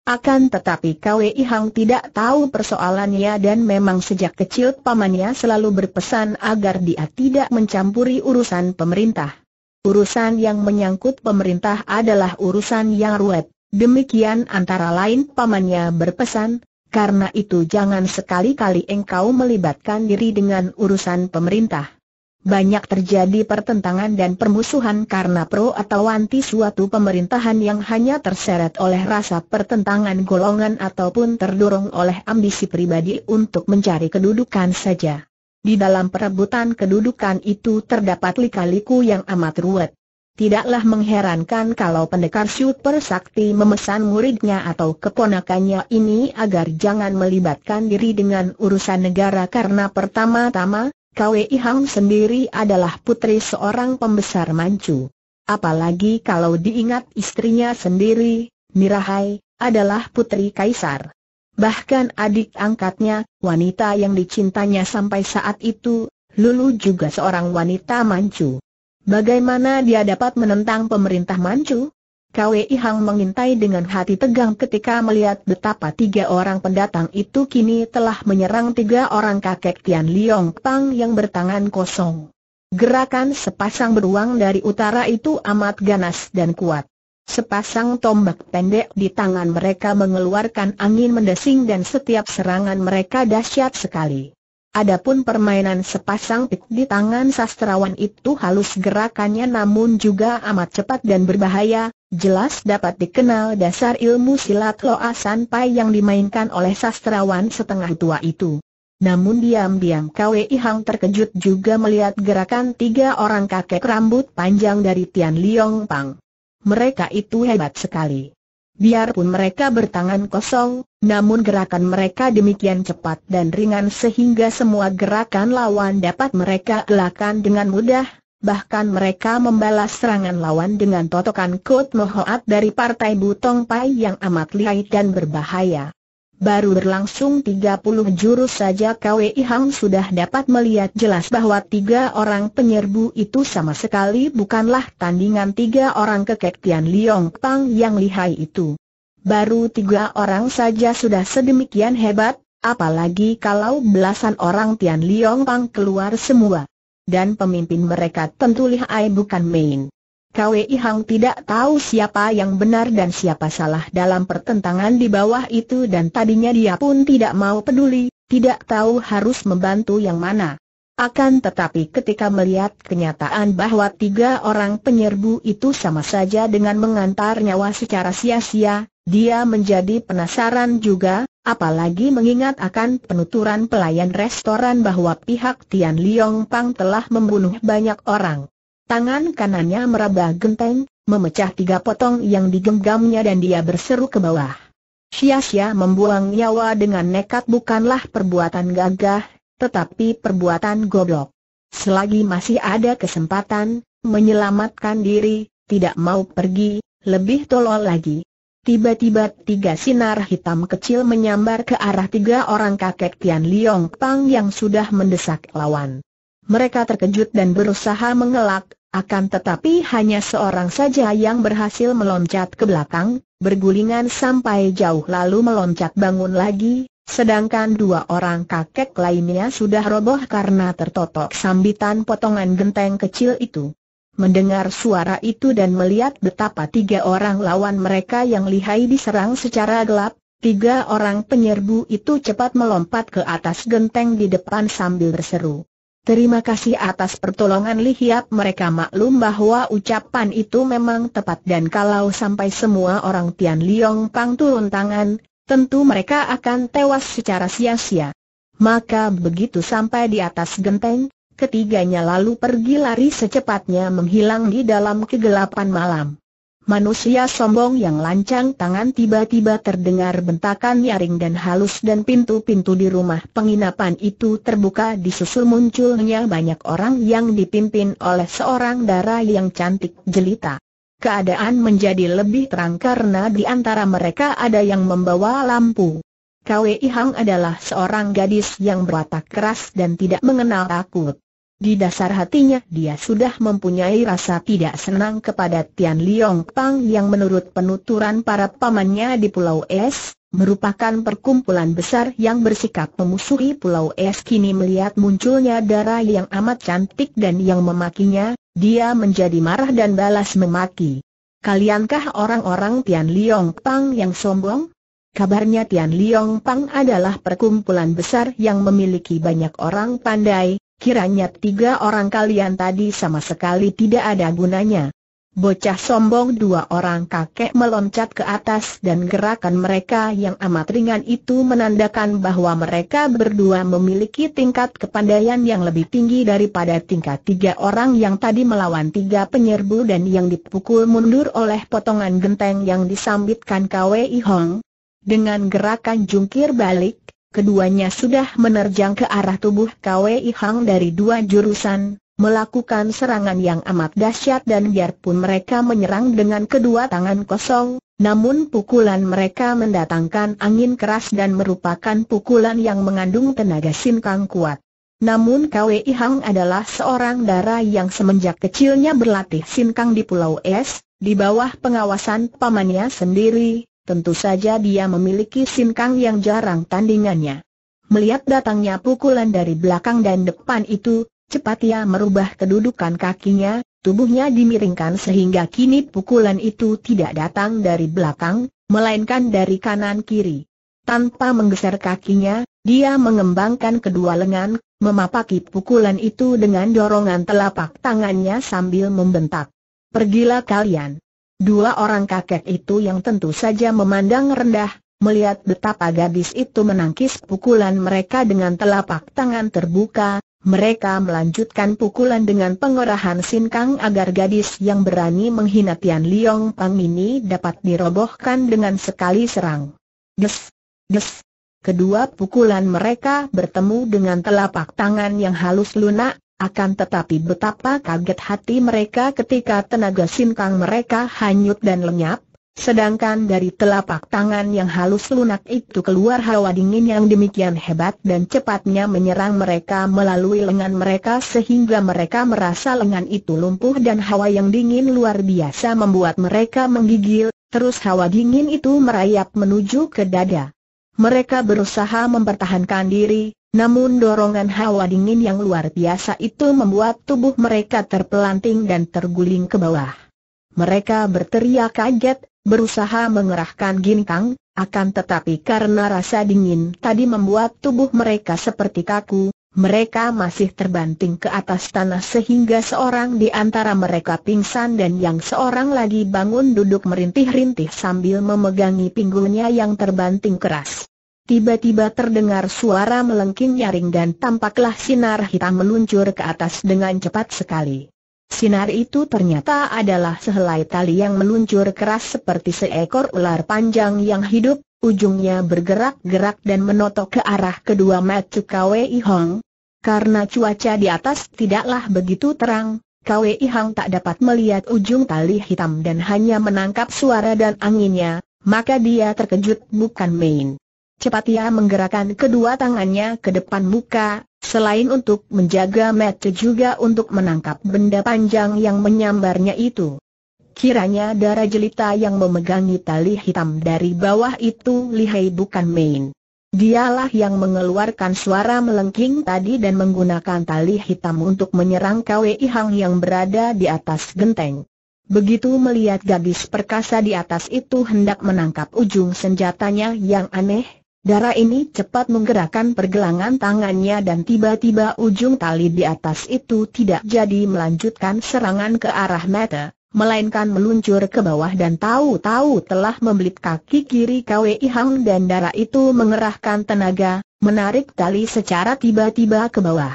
Akan tetapi KWI Hang tidak tahu persoalannya dan memang sejak kecil pamannya selalu berpesan agar dia tidak mencampuri urusan pemerintah. Urusan yang menyangkut pemerintah adalah urusan yang ruwet. Demikian antara lain pamannya berpesan, karena itu jangan sekali-kali engkau melibatkan diri dengan urusan pemerintah. Banyak terjadi pertentangan dan permusuhan karena pro atau anti suatu pemerintahan yang hanya terseret oleh rasa pertentangan golongan ataupun terdorong oleh ambisi pribadi untuk mencari kedudukan saja. Di dalam perebutan kedudukan itu terdapat lika-liku yang amat ruwet. Tidaklah mengherankan kalau pendekar super sakti memesan muridnya atau keponakannya ini agar jangan melibatkan diri dengan urusan negara karena pertama-tama, Kwei Hang sendiri adalah putri seorang pembesar mancu. Apalagi kalau diingat istrinya sendiri, Mirahai, adalah putri kaisar. Bahkan adik angkatnya, wanita yang dicintanya sampai saat itu, Lulu juga seorang wanita mancu. Bagaimana dia dapat menentang pemerintah Manchu? Kwei Hang mengintai dengan hati tegang ketika melihat betapa tiga orang pendatang itu kini telah menyerang tiga orang kakek Tian Liong Pang yang bertangan kosong. Gerakan sepasang beruang dari utara itu amat ganas dan kuat. Sepasang tombak pendek di tangan mereka mengeluarkan angin mendesing dan setiap serangan mereka dahsyat sekali. Adapun permainan sepasang pik di tangan sastrawan itu halus gerakannya namun juga amat cepat dan berbahaya, jelas dapat dikenal dasar ilmu silat Loa Sanpai yang dimainkan oleh sastrawan setengah tua itu. Namun diam-diam Kwe Hang terkejut juga melihat gerakan tiga orang kakek rambut panjang dari Tian Liong Pang. Mereka itu hebat sekali. Biarpun mereka bertangan kosong, namun gerakan mereka demikian cepat dan ringan sehingga semua gerakan lawan dapat mereka gelakan dengan mudah, bahkan mereka membalas serangan lawan dengan totokan Kut Mohoat dari partai Butong Pai yang amat lihai dan berbahaya. Baru berlangsung 30 jurus saja KWI Hang sudah dapat melihat jelas bahwa tiga orang penyerbu itu sama sekali bukanlah tandingan tiga orang kekek Tian Liong Pang yang lihai itu. Baru tiga orang saja sudah sedemikian hebat, apalagi kalau belasan orang Tian Liong Pang keluar semua. Dan pemimpin mereka tentu lihai bukan main. Kwei Hang tidak tahu siapa yang benar dan siapa salah dalam pertentangan di bawah itu dan tadinya dia pun tidak mau peduli, tidak tahu harus membantu yang mana. Akan tetapi ketika melihat kenyataan bahwa tiga orang penyerbu itu sama saja dengan mengantar nyawa secara sia-sia, dia menjadi penasaran juga, apalagi mengingat akan penuturan pelayan restoran bahwa pihak Tian Liong Pang telah membunuh banyak orang. Tangan kanannya meraba genteng, memecah tiga potong yang digenggamnya dan dia berseru ke bawah. Sia-sia membuang nyawa dengan nekat bukanlah perbuatan gagah, tetapi perbuatan goblok. Selagi masih ada kesempatan, menyelamatkan diri, tidak mau pergi, lebih tolol lagi. Tiba-tiba tiga sinar hitam kecil menyambar ke arah tiga orang kakek Tian Liong Pang yang sudah mendesak lawan. Mereka terkejut dan berusaha mengelak, akan tetapi hanya seorang saja yang berhasil meloncat ke belakang, bergulingan sampai jauh lalu meloncat bangun lagi, sedangkan dua orang kakek lainnya sudah roboh karena tertotok sambitan potongan genteng kecil itu. Mendengar suara itu dan melihat betapa tiga orang lawan mereka yang lihai diserang secara gelap, tiga orang penyerbu itu cepat melompat ke atas genteng di depan sambil berseru. Terima kasih atas pertolongan Li Hiap mereka maklum bahwa ucapan itu memang tepat dan kalau sampai semua orang Tian Liong Pang turun tangan, tentu mereka akan tewas secara sia-sia. Maka begitu sampai di atas genteng, ketiganya lalu pergi lari secepatnya menghilang di dalam kegelapan malam. Manusia sombong yang lancang tangan tiba-tiba terdengar bentakan nyaring dan halus dan pintu-pintu di rumah penginapan itu terbuka disusul munculnya banyak orang yang dipimpin oleh seorang darah yang cantik jelita. Keadaan menjadi lebih terang karena di antara mereka ada yang membawa lampu. Kwei Hang adalah seorang gadis yang berwatak keras dan tidak mengenal takut. Di dasar hatinya dia sudah mempunyai rasa tidak senang kepada Tian Liong Pang yang menurut penuturan para pamannya di Pulau Es, merupakan perkumpulan besar yang bersikap memusuhi Pulau Es kini melihat munculnya darah yang amat cantik dan yang memakinya, dia menjadi marah dan balas memaki. Kaliankah orang-orang Tian Liong Pang yang sombong? Kabarnya Tian Liong Pang adalah perkumpulan besar yang memiliki banyak orang pandai, Kiranya tiga orang kalian tadi sama sekali tidak ada gunanya. Bocah sombong dua orang kakek meloncat ke atas dan gerakan mereka yang amat ringan itu menandakan bahwa mereka berdua memiliki tingkat kepandaian yang lebih tinggi daripada tingkat tiga orang yang tadi melawan tiga penyerbu dan yang dipukul mundur oleh potongan genteng yang disambitkan KWI Hong. Dengan gerakan jungkir balik, keduanya sudah menerjang ke arah tubuh Kwei Hang dari dua jurusan, melakukan serangan yang amat dahsyat dan biarpun mereka menyerang dengan kedua tangan kosong, namun pukulan mereka mendatangkan angin keras dan merupakan pukulan yang mengandung tenaga sinkang kuat. Namun Kwei Hang adalah seorang dara yang semenjak kecilnya berlatih sinkang di Pulau Es, di bawah pengawasan pamannya sendiri, Tentu saja dia memiliki sinkang yang jarang tandingannya. Melihat datangnya pukulan dari belakang dan depan itu, cepat ia merubah kedudukan kakinya, tubuhnya dimiringkan sehingga kini pukulan itu tidak datang dari belakang, melainkan dari kanan kiri. Tanpa menggeser kakinya, dia mengembangkan kedua lengan, memapaki pukulan itu dengan dorongan telapak tangannya sambil membentak. Pergilah kalian. Dua orang kakek itu yang tentu saja memandang rendah, melihat betapa gadis itu menangkis pukulan mereka dengan telapak tangan terbuka, mereka melanjutkan pukulan dengan pengerahan sinkang agar gadis yang berani menghina Tian Liong Pang ini dapat dirobohkan dengan sekali serang. Des, des. Kedua pukulan mereka bertemu dengan telapak tangan yang halus lunak, akan tetapi betapa kaget hati mereka ketika tenaga sinkang mereka hanyut dan lenyap, sedangkan dari telapak tangan yang halus lunak itu keluar hawa dingin yang demikian hebat dan cepatnya menyerang mereka melalui lengan mereka sehingga mereka merasa lengan itu lumpuh dan hawa yang dingin luar biasa membuat mereka menggigil, terus hawa dingin itu merayap menuju ke dada. Mereka berusaha mempertahankan diri, namun dorongan hawa dingin yang luar biasa itu membuat tubuh mereka terpelanting dan terguling ke bawah. Mereka berteriak kaget, berusaha mengerahkan gintang, akan tetapi karena rasa dingin tadi membuat tubuh mereka seperti kaku, mereka masih terbanting ke atas tanah sehingga seorang di antara mereka pingsan dan yang seorang lagi bangun duduk merintih-rintih sambil memegangi pinggulnya yang terbanting keras. Tiba-tiba terdengar suara melengking nyaring dan tampaklah sinar hitam meluncur ke atas dengan cepat sekali. Sinar itu ternyata adalah sehelai tali yang meluncur keras seperti seekor ular panjang yang hidup, ujungnya bergerak-gerak dan menotok ke arah kedua mata Kwei Hong. Karena cuaca di atas tidaklah begitu terang, Kwei Hong tak dapat melihat ujung tali hitam dan hanya menangkap suara dan anginnya, maka dia terkejut bukan main. Cepat ia menggerakkan kedua tangannya ke depan muka, selain untuk menjaga mata juga untuk menangkap benda panjang yang menyambarnya itu. Kiranya darah jelita yang memegangi tali hitam dari bawah itu lihai bukan main. Dialah yang mengeluarkan suara melengking tadi dan menggunakan tali hitam untuk menyerang Kwei Hang yang berada di atas genteng. Begitu melihat gadis perkasa di atas itu hendak menangkap ujung senjatanya yang aneh, Darah ini cepat menggerakkan pergelangan tangannya dan tiba-tiba ujung tali di atas itu tidak jadi melanjutkan serangan ke arah mata, melainkan meluncur ke bawah dan tahu-tahu telah membelit kaki kiri KWI Hang dan darah itu mengerahkan tenaga, menarik tali secara tiba-tiba ke bawah.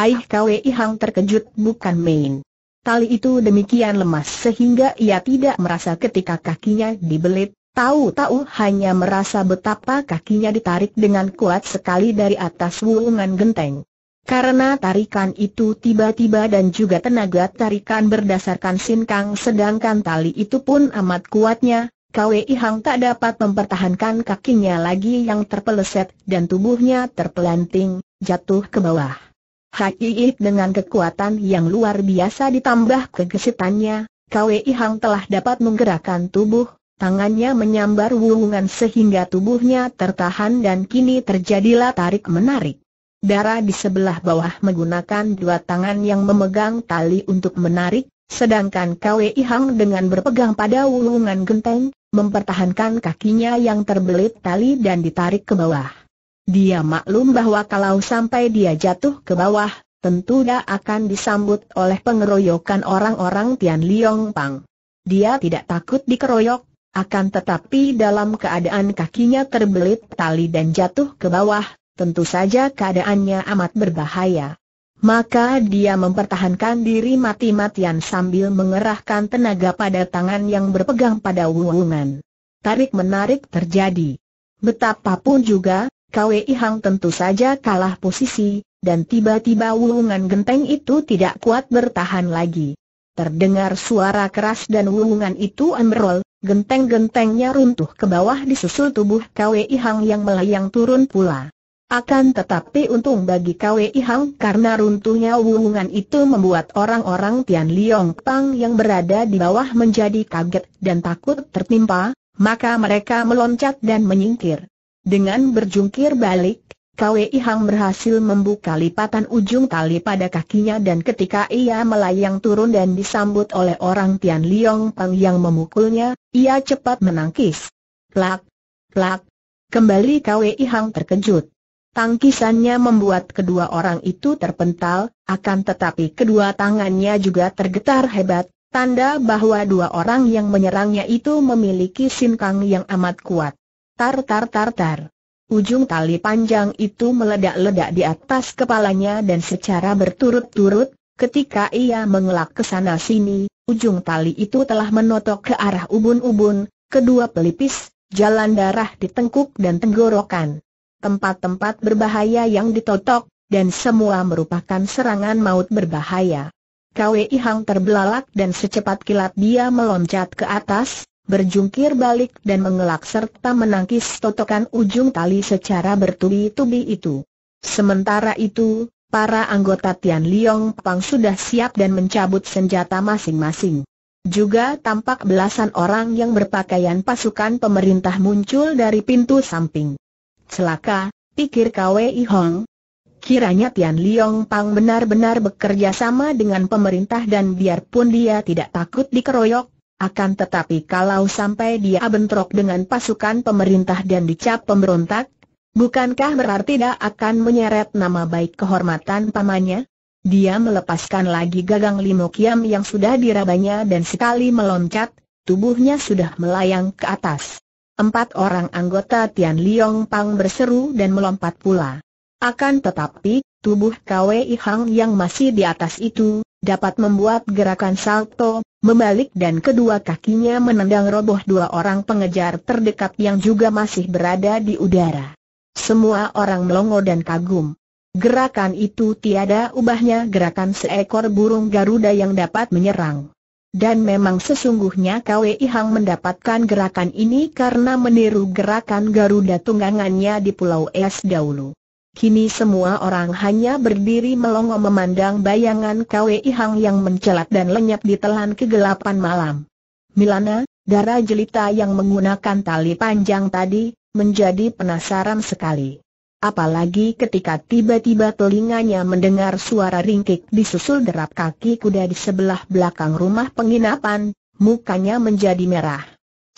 Aih KWI Hang terkejut bukan main. Tali itu demikian lemas sehingga ia tidak merasa ketika kakinya dibelit, Tahu-tahu hanya merasa betapa kakinya ditarik dengan kuat sekali dari atas wulungan genteng. Karena tarikan itu tiba-tiba dan juga tenaga tarikan berdasarkan sinkang sedangkan tali itu pun amat kuatnya, Kwei Hang tak dapat mempertahankan kakinya lagi yang terpeleset dan tubuhnya terpelanting, jatuh ke bawah. Hakiit dengan kekuatan yang luar biasa ditambah kegesitannya, Kwei Hang telah dapat menggerakkan tubuh, Tangannya menyambar wungan sehingga tubuhnya tertahan dan kini terjadilah tarik-menarik. Darah di sebelah bawah menggunakan dua tangan yang memegang tali untuk menarik, sedangkan Kwei Hang dengan berpegang pada wulungan genteng, mempertahankan kakinya yang terbelit tali dan ditarik ke bawah. Dia maklum bahwa kalau sampai dia jatuh ke bawah, tentu dia akan disambut oleh pengeroyokan orang-orang Tian Liong Pang. Dia tidak takut dikeroyok, akan tetapi dalam keadaan kakinya terbelit tali dan jatuh ke bawah, tentu saja keadaannya amat berbahaya. Maka dia mempertahankan diri mati-matian sambil mengerahkan tenaga pada tangan yang berpegang pada wungan. Tarik-menarik terjadi. Betapapun juga, Kwei Hang tentu saja kalah posisi, dan tiba-tiba wungan genteng itu tidak kuat bertahan lagi. Terdengar suara keras dan wungan itu emerol, genteng-gentengnya runtuh ke bawah disusul tubuh KWI Hang yang melayang turun pula. Akan tetapi untung bagi KWI Hang karena runtuhnya wulungan itu membuat orang-orang Tian Liong Pang yang berada di bawah menjadi kaget dan takut tertimpa, maka mereka meloncat dan menyingkir. Dengan berjungkir balik, Kwei Hang berhasil membuka lipatan ujung tali pada kakinya dan ketika ia melayang turun dan disambut oleh orang Tian Liong Pang yang memukulnya, ia cepat menangkis. Plak, plak, kembali Kwei Hang terkejut. Tangkisannya membuat kedua orang itu terpental, akan tetapi kedua tangannya juga tergetar hebat, tanda bahwa dua orang yang menyerangnya itu memiliki sinkang yang amat kuat. Tar tar tar tar. Ujung tali panjang itu meledak-ledak di atas kepalanya dan secara berturut-turut, ketika ia mengelak ke sana sini, ujung tali itu telah menotok ke arah ubun-ubun, kedua pelipis, jalan darah ditengkuk dan tenggorokan. Tempat-tempat berbahaya yang ditotok, dan semua merupakan serangan maut berbahaya. Kwei Hang terbelalak dan secepat kilat dia meloncat ke atas, berjungkir balik dan mengelak serta menangkis totokan ujung tali secara bertubi-tubi itu. Sementara itu, para anggota Tian Liong Pang sudah siap dan mencabut senjata masing-masing. Juga tampak belasan orang yang berpakaian pasukan pemerintah muncul dari pintu samping. Celaka, pikir Kwei Hong. Kiranya Tian Liong Pang benar-benar bekerja sama dengan pemerintah dan biarpun dia tidak takut dikeroyok, akan tetapi kalau sampai dia bentrok dengan pasukan pemerintah dan dicap pemberontak, bukankah berarti dia akan menyeret nama baik kehormatan pamannya? Dia melepaskan lagi gagang limokiam yang sudah dirabanya dan sekali meloncat, tubuhnya sudah melayang ke atas. Empat orang anggota Tian Liong Pang berseru dan melompat pula. Akan tetapi, tubuh Kwei Hang yang masih di atas itu, dapat membuat gerakan salto, Membalik dan kedua kakinya menendang roboh dua orang pengejar terdekat yang juga masih berada di udara. Semua orang melongo dan kagum. Gerakan itu tiada ubahnya gerakan seekor burung Garuda yang dapat menyerang. Dan memang sesungguhnya Kwe ihang mendapatkan gerakan ini karena meniru gerakan Garuda tunggangannya di Pulau Es dahulu. Kini semua orang hanya berdiri melongo memandang bayangan kwe Hang yang mencelat dan lenyap di telan kegelapan malam. Milana, darah jelita yang menggunakan tali panjang tadi, menjadi penasaran sekali. Apalagi ketika tiba-tiba telinganya mendengar suara ringkik disusul derap kaki kuda di sebelah belakang rumah penginapan, mukanya menjadi merah.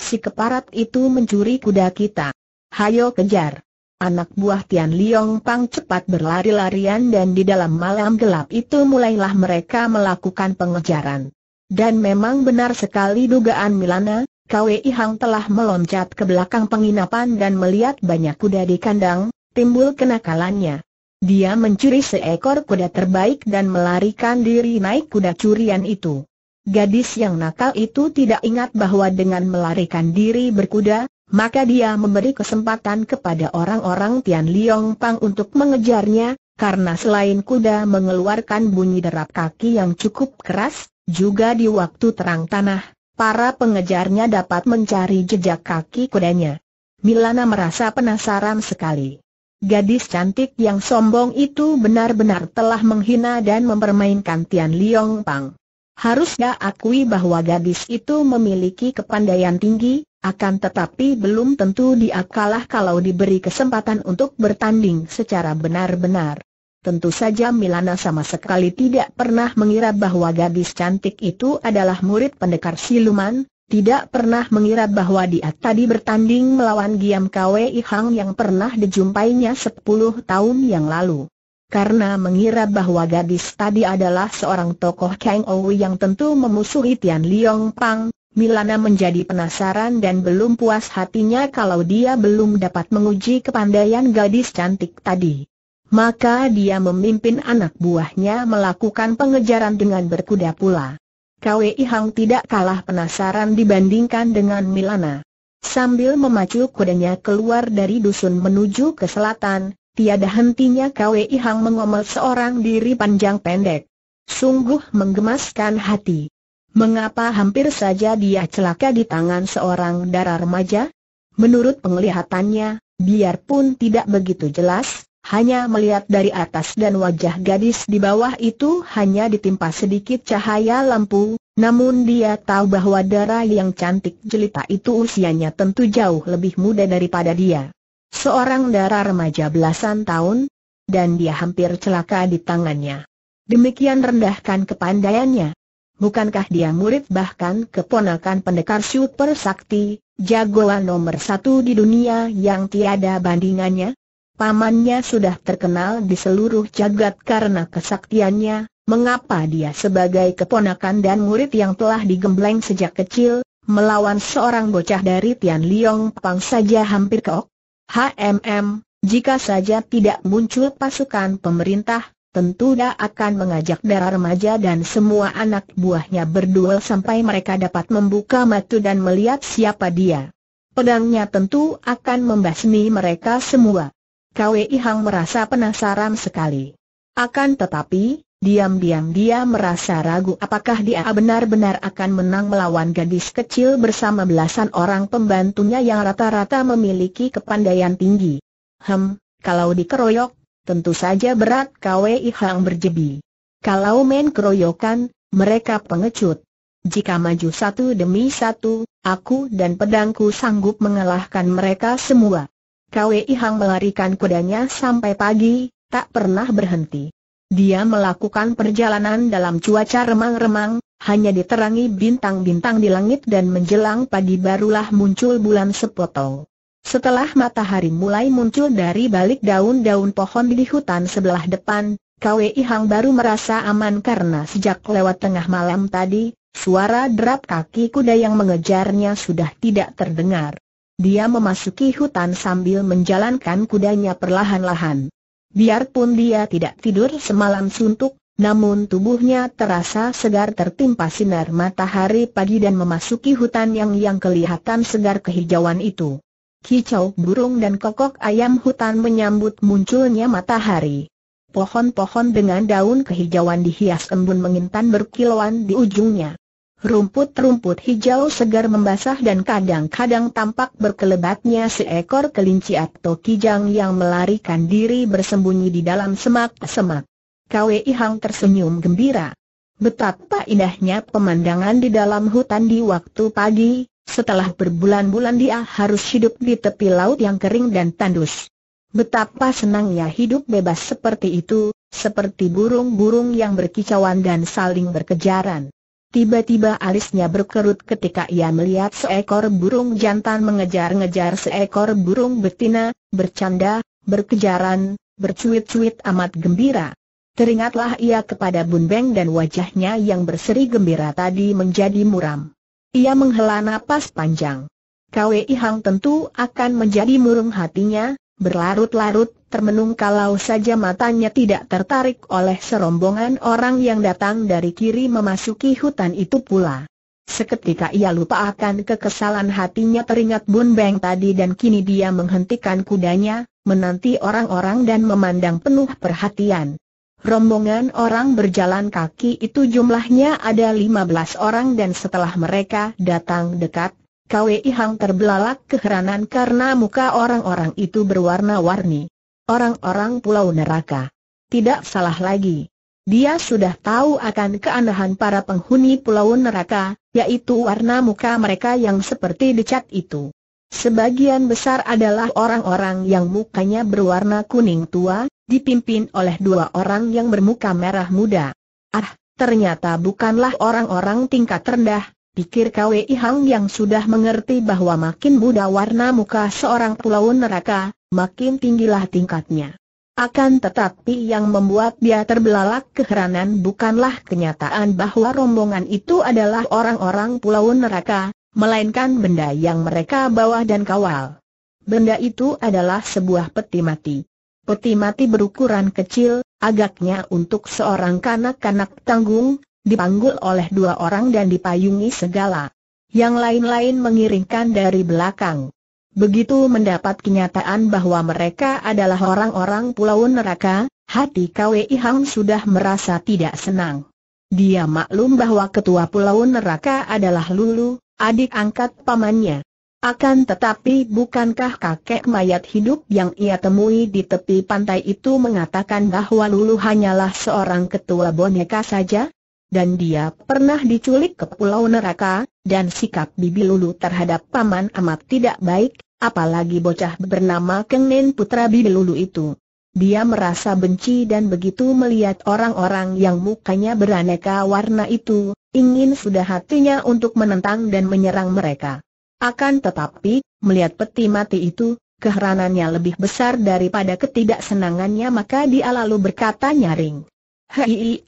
Si keparat itu mencuri kuda kita. Hayo kejar! Anak buah Tian Liong Pang cepat berlari-larian dan di dalam malam gelap itu mulailah mereka melakukan pengejaran. Dan memang benar sekali dugaan Milana, Kwei Hang telah meloncat ke belakang penginapan dan melihat banyak kuda di kandang, timbul kenakalannya. Dia mencuri seekor kuda terbaik dan melarikan diri naik kuda curian itu. Gadis yang nakal itu tidak ingat bahwa dengan melarikan diri berkuda, maka dia memberi kesempatan kepada orang-orang Tian Liong Pang untuk mengejarnya, karena selain kuda mengeluarkan bunyi derap kaki yang cukup keras, juga di waktu terang tanah, para pengejarnya dapat mencari jejak kaki kudanya. Milana merasa penasaran sekali. Gadis cantik yang sombong itu benar-benar telah menghina dan mempermainkan Tian Liong Pang. Harusnya akui bahwa gadis itu memiliki kepandaian tinggi, akan tetapi belum tentu dia kalah kalau diberi kesempatan untuk bertanding secara benar-benar. Tentu saja Milana sama sekali tidak pernah mengira bahwa gadis cantik itu adalah murid pendekar siluman, tidak pernah mengira bahwa dia tadi bertanding melawan Giam Kwe Ihang yang pernah dijumpainya 10 tahun yang lalu karena mengira bahwa gadis tadi adalah seorang tokoh Kang Ouyi yang tentu memusuhi Tian Liang Pang, Milana menjadi penasaran dan belum puas hatinya kalau dia belum dapat menguji kepandaian gadis cantik tadi. Maka dia memimpin anak buahnya melakukan pengejaran dengan berkuda pula. Kwei Hang tidak kalah penasaran dibandingkan dengan Milana. Sambil memacu kudanya keluar dari dusun menuju ke selatan, Tiada hentinya Kwei Hang mengomel seorang diri panjang pendek. Sungguh menggemaskan hati. Mengapa hampir saja dia celaka di tangan seorang darah remaja? Menurut penglihatannya, biarpun tidak begitu jelas, hanya melihat dari atas dan wajah gadis di bawah itu hanya ditimpa sedikit cahaya lampu, namun dia tahu bahwa darah yang cantik jelita itu usianya tentu jauh lebih muda daripada dia. Seorang darah remaja belasan tahun, dan dia hampir celaka di tangannya. Demikian rendahkan kepandaiannya. Bukankah dia murid bahkan keponakan pendekar super sakti, jagoan nomor satu di dunia yang tiada bandingannya? Pamannya sudah terkenal di seluruh jagat karena kesaktiannya, mengapa dia sebagai keponakan dan murid yang telah digembleng sejak kecil, melawan seorang bocah dari Tian Liong Pang saja hampir keok? HMM, jika saja tidak muncul pasukan pemerintah, tentu dia akan mengajak darah remaja dan semua anak buahnya berduel sampai mereka dapat membuka mata dan melihat siapa dia. Pedangnya tentu akan membasmi mereka semua. Kwei Hang merasa penasaran sekali. Akan tetapi, Diam-diam dia merasa ragu apakah dia benar-benar akan menang melawan gadis kecil bersama belasan orang pembantunya yang rata-rata memiliki kepandaian tinggi. Hem, kalau dikeroyok, tentu saja berat KWI Hang berjebi. Kalau main keroyokan, mereka pengecut. Jika maju satu demi satu, aku dan pedangku sanggup mengalahkan mereka semua. KWI Hang melarikan kudanya sampai pagi, tak pernah berhenti. Dia melakukan perjalanan dalam cuaca remang-remang, hanya diterangi bintang-bintang di langit dan menjelang pagi barulah muncul bulan sepotong. Setelah matahari mulai muncul dari balik daun-daun pohon di hutan sebelah depan, Kwei Hang baru merasa aman karena sejak lewat tengah malam tadi, suara derap kaki kuda yang mengejarnya sudah tidak terdengar. Dia memasuki hutan sambil menjalankan kudanya perlahan-lahan. Biarpun dia tidak tidur semalam suntuk, namun tubuhnya terasa segar tertimpa sinar matahari pagi dan memasuki hutan yang yang kelihatan segar kehijauan itu. Kicau burung dan kokok ayam hutan menyambut munculnya matahari. Pohon-pohon dengan daun kehijauan dihias embun mengintan berkilauan di ujungnya. Rumput-rumput hijau segar membasah dan kadang-kadang tampak berkelebatnya seekor kelinci atau kijang yang melarikan diri bersembunyi di dalam semak-semak. Kwei Hang tersenyum gembira. Betapa indahnya pemandangan di dalam hutan di waktu pagi, setelah berbulan-bulan dia harus hidup di tepi laut yang kering dan tandus. Betapa senangnya hidup bebas seperti itu, seperti burung-burung yang berkicauan dan saling berkejaran. Tiba-tiba alisnya berkerut ketika ia melihat seekor burung jantan mengejar-ngejar seekor burung betina, bercanda, berkejaran, bercuit-cuit amat gembira. Teringatlah ia kepada Bun Beng dan wajahnya yang berseri gembira tadi menjadi muram. Ia menghela napas panjang. Kwei Hang tentu akan menjadi murung hatinya, berlarut-larut termenung kalau saja matanya tidak tertarik oleh serombongan orang yang datang dari kiri memasuki hutan itu pula. Seketika ia lupa akan kekesalan hatinya teringat Bun Beng tadi dan kini dia menghentikan kudanya, menanti orang-orang dan memandang penuh perhatian. Rombongan orang berjalan kaki itu jumlahnya ada 15 orang dan setelah mereka datang dekat, Kwei Hang terbelalak keheranan karena muka orang-orang itu berwarna-warni orang-orang pulau neraka. Tidak salah lagi. Dia sudah tahu akan keanehan para penghuni pulau neraka, yaitu warna muka mereka yang seperti dicat itu. Sebagian besar adalah orang-orang yang mukanya berwarna kuning tua, dipimpin oleh dua orang yang bermuka merah muda. Ah, ternyata bukanlah orang-orang tingkat rendah, Pikir Kwei Hang yang sudah mengerti bahwa makin muda warna muka seorang pulau neraka, makin tinggilah tingkatnya. Akan tetapi yang membuat dia terbelalak keheranan bukanlah kenyataan bahwa rombongan itu adalah orang-orang pulau neraka, melainkan benda yang mereka bawa dan kawal. Benda itu adalah sebuah peti mati. Peti mati berukuran kecil, agaknya untuk seorang kanak-kanak tanggung, dipanggul oleh dua orang dan dipayungi segala. Yang lain-lain mengiringkan dari belakang. Begitu mendapat kenyataan bahwa mereka adalah orang-orang pulau neraka, hati Kwei Hang sudah merasa tidak senang. Dia maklum bahwa ketua pulau neraka adalah Lulu, adik angkat pamannya. Akan tetapi bukankah kakek mayat hidup yang ia temui di tepi pantai itu mengatakan bahwa Lulu hanyalah seorang ketua boneka saja? dan dia pernah diculik ke Pulau Neraka, dan sikap Bibi Lulu terhadap Paman amat tidak baik, apalagi bocah bernama Keng putra Bibi Lulu itu. Dia merasa benci dan begitu melihat orang-orang yang mukanya beraneka warna itu, ingin sudah hatinya untuk menentang dan menyerang mereka. Akan tetapi, melihat peti mati itu, keheranannya lebih besar daripada ketidaksenangannya maka dia lalu berkata nyaring. Hei,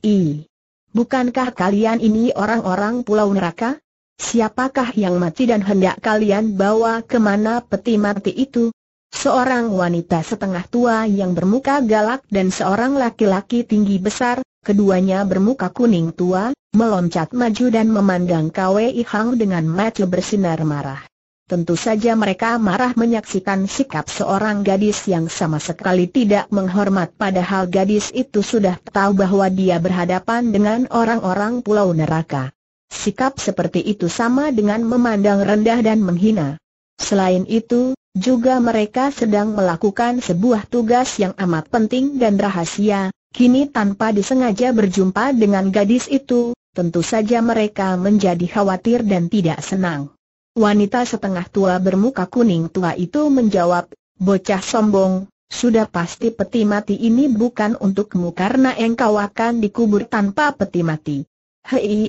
Bukankah kalian ini orang-orang pulau neraka? Siapakah yang mati dan hendak kalian bawa ke mana peti mati itu? Seorang wanita setengah tua yang bermuka galak dan seorang laki-laki tinggi besar, keduanya bermuka kuning tua, meloncat maju dan memandang Kwei Hang dengan mata bersinar marah. Tentu saja mereka marah menyaksikan sikap seorang gadis yang sama sekali tidak menghormat padahal gadis itu sudah tahu bahwa dia berhadapan dengan orang-orang pulau neraka. Sikap seperti itu sama dengan memandang rendah dan menghina. Selain itu, juga mereka sedang melakukan sebuah tugas yang amat penting dan rahasia, kini tanpa disengaja berjumpa dengan gadis itu, tentu saja mereka menjadi khawatir dan tidak senang. Wanita setengah tua bermuka kuning tua itu menjawab, bocah sombong, sudah pasti peti mati ini bukan untukmu karena engkau akan dikubur tanpa peti mati. Hei,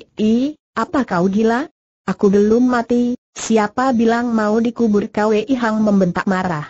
apa kau gila? Aku belum mati, siapa bilang mau dikubur Kwei Hang membentak marah.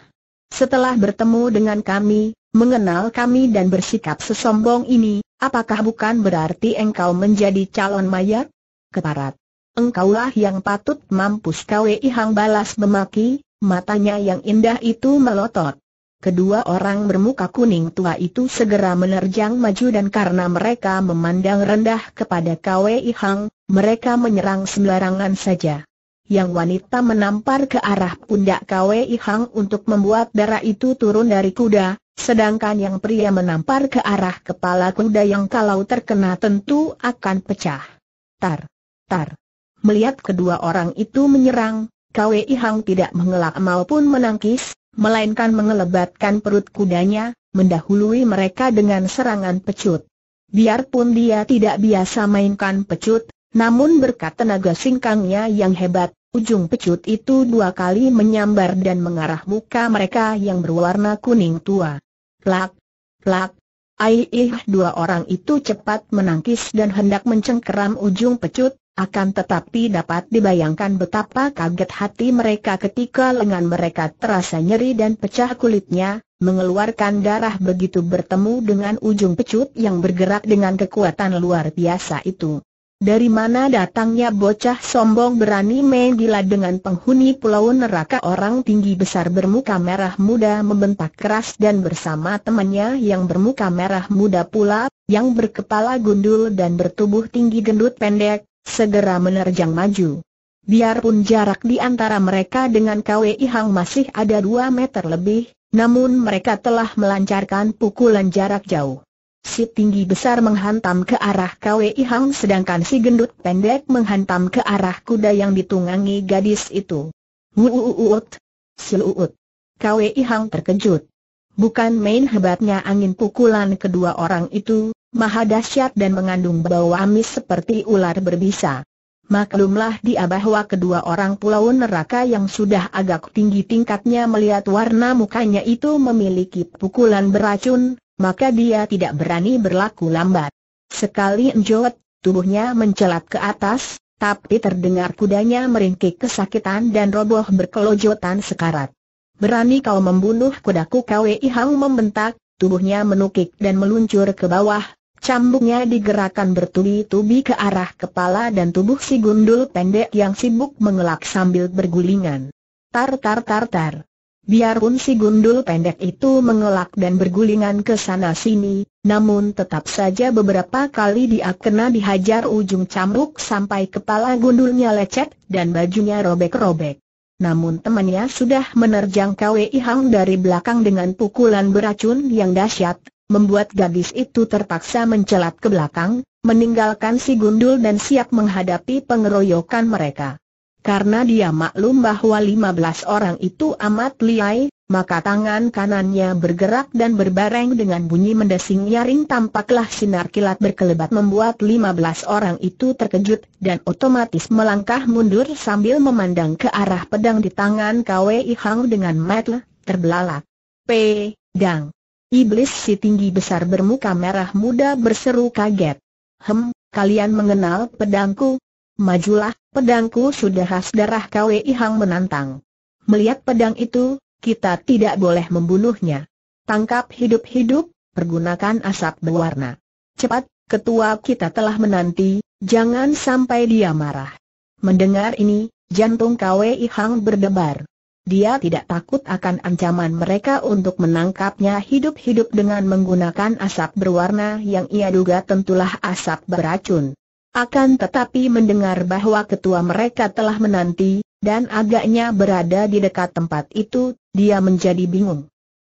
Setelah bertemu dengan kami, mengenal kami dan bersikap sesombong ini, apakah bukan berarti engkau menjadi calon mayat? Keparat. Engkaulah yang patut mampus Eh Hang balas memaki, matanya yang indah itu melotot. Kedua orang bermuka kuning tua itu segera menerjang maju dan karena mereka memandang rendah kepada kau Eh Hang, mereka menyerang sembarangan saja. Yang wanita menampar ke arah pundak kau Eh Hang untuk membuat darah itu turun dari kuda, sedangkan yang pria menampar ke arah kepala kuda yang kalau terkena tentu akan pecah. Tar, tar. Melihat kedua orang itu menyerang, Kwei Hang tidak mengelak maupun menangkis, melainkan mengelebatkan perut kudanya, mendahului mereka dengan serangan pecut. Biarpun dia tidak biasa mainkan pecut, namun berkat tenaga singkangnya yang hebat, Ujung pecut itu dua kali menyambar dan mengarah muka mereka yang berwarna kuning tua. Plak, plak, aih dua orang itu cepat menangkis dan hendak mencengkeram ujung pecut, akan tetapi dapat dibayangkan betapa kaget hati mereka ketika lengan mereka terasa nyeri dan pecah kulitnya, mengeluarkan darah begitu bertemu dengan ujung pecut yang bergerak dengan kekuatan luar biasa itu. Dari mana datangnya bocah sombong berani main gila dengan penghuni pulau neraka orang tinggi besar bermuka merah muda membentak keras dan bersama temannya yang bermuka merah muda pula, yang berkepala gundul dan bertubuh tinggi gendut pendek, segera menerjang maju. Biarpun jarak di antara mereka dengan KWI Hang masih ada dua meter lebih, namun mereka telah melancarkan pukulan jarak jauh. Si tinggi besar menghantam ke arah KWI Hang sedangkan si gendut pendek menghantam ke arah kuda yang ditunggangi gadis itu. Wuuuut! siluut. KWI Hang terkejut. Bukan main hebatnya angin pukulan kedua orang itu, maha dahsyat dan mengandung bau amis seperti ular berbisa. Maklumlah dia bahwa kedua orang pulau neraka yang sudah agak tinggi tingkatnya melihat warna mukanya itu memiliki pukulan beracun, maka dia tidak berani berlaku lambat. Sekali enjot, tubuhnya mencelat ke atas, tapi terdengar kudanya meringkik kesakitan dan roboh berkelojotan sekarat. Berani kau membunuh kudaku Kwe Hang membentak, tubuhnya menukik dan meluncur ke bawah, Cambuknya digerakkan bertubi-tubi ke arah kepala dan tubuh si gundul pendek yang sibuk mengelak sambil bergulingan. Tar tar tar tar. Biarpun si gundul pendek itu mengelak dan bergulingan ke sana sini, namun tetap saja beberapa kali dia kena dihajar ujung cambuk sampai kepala gundulnya lecet dan bajunya robek-robek. Namun temannya sudah menerjang KWI Hang dari belakang dengan pukulan beracun yang dahsyat, membuat gadis itu terpaksa mencelat ke belakang, meninggalkan si gundul dan siap menghadapi pengeroyokan mereka. Karena dia maklum bahwa 15 orang itu amat liai, maka tangan kanannya bergerak dan berbareng dengan bunyi mendesing nyaring tampaklah sinar kilat berkelebat membuat 15 orang itu terkejut dan otomatis melangkah mundur sambil memandang ke arah pedang di tangan KWI Hang dengan mata terbelalak. dang. Iblis si tinggi besar bermuka merah muda berseru kaget. Hem, kalian mengenal pedangku? Majulah, pedangku sudah khas darah KWI Hang menantang. Melihat pedang itu, kita tidak boleh membunuhnya. Tangkap hidup-hidup, pergunakan asap berwarna. Cepat, ketua kita telah menanti, jangan sampai dia marah. Mendengar ini, jantung KWI Hang berdebar. Dia tidak takut akan ancaman mereka untuk menangkapnya hidup-hidup dengan menggunakan asap berwarna yang ia duga tentulah asap beracun. Akan tetapi mendengar bahwa ketua mereka telah menanti, dan agaknya berada di dekat tempat itu, dia menjadi bingung.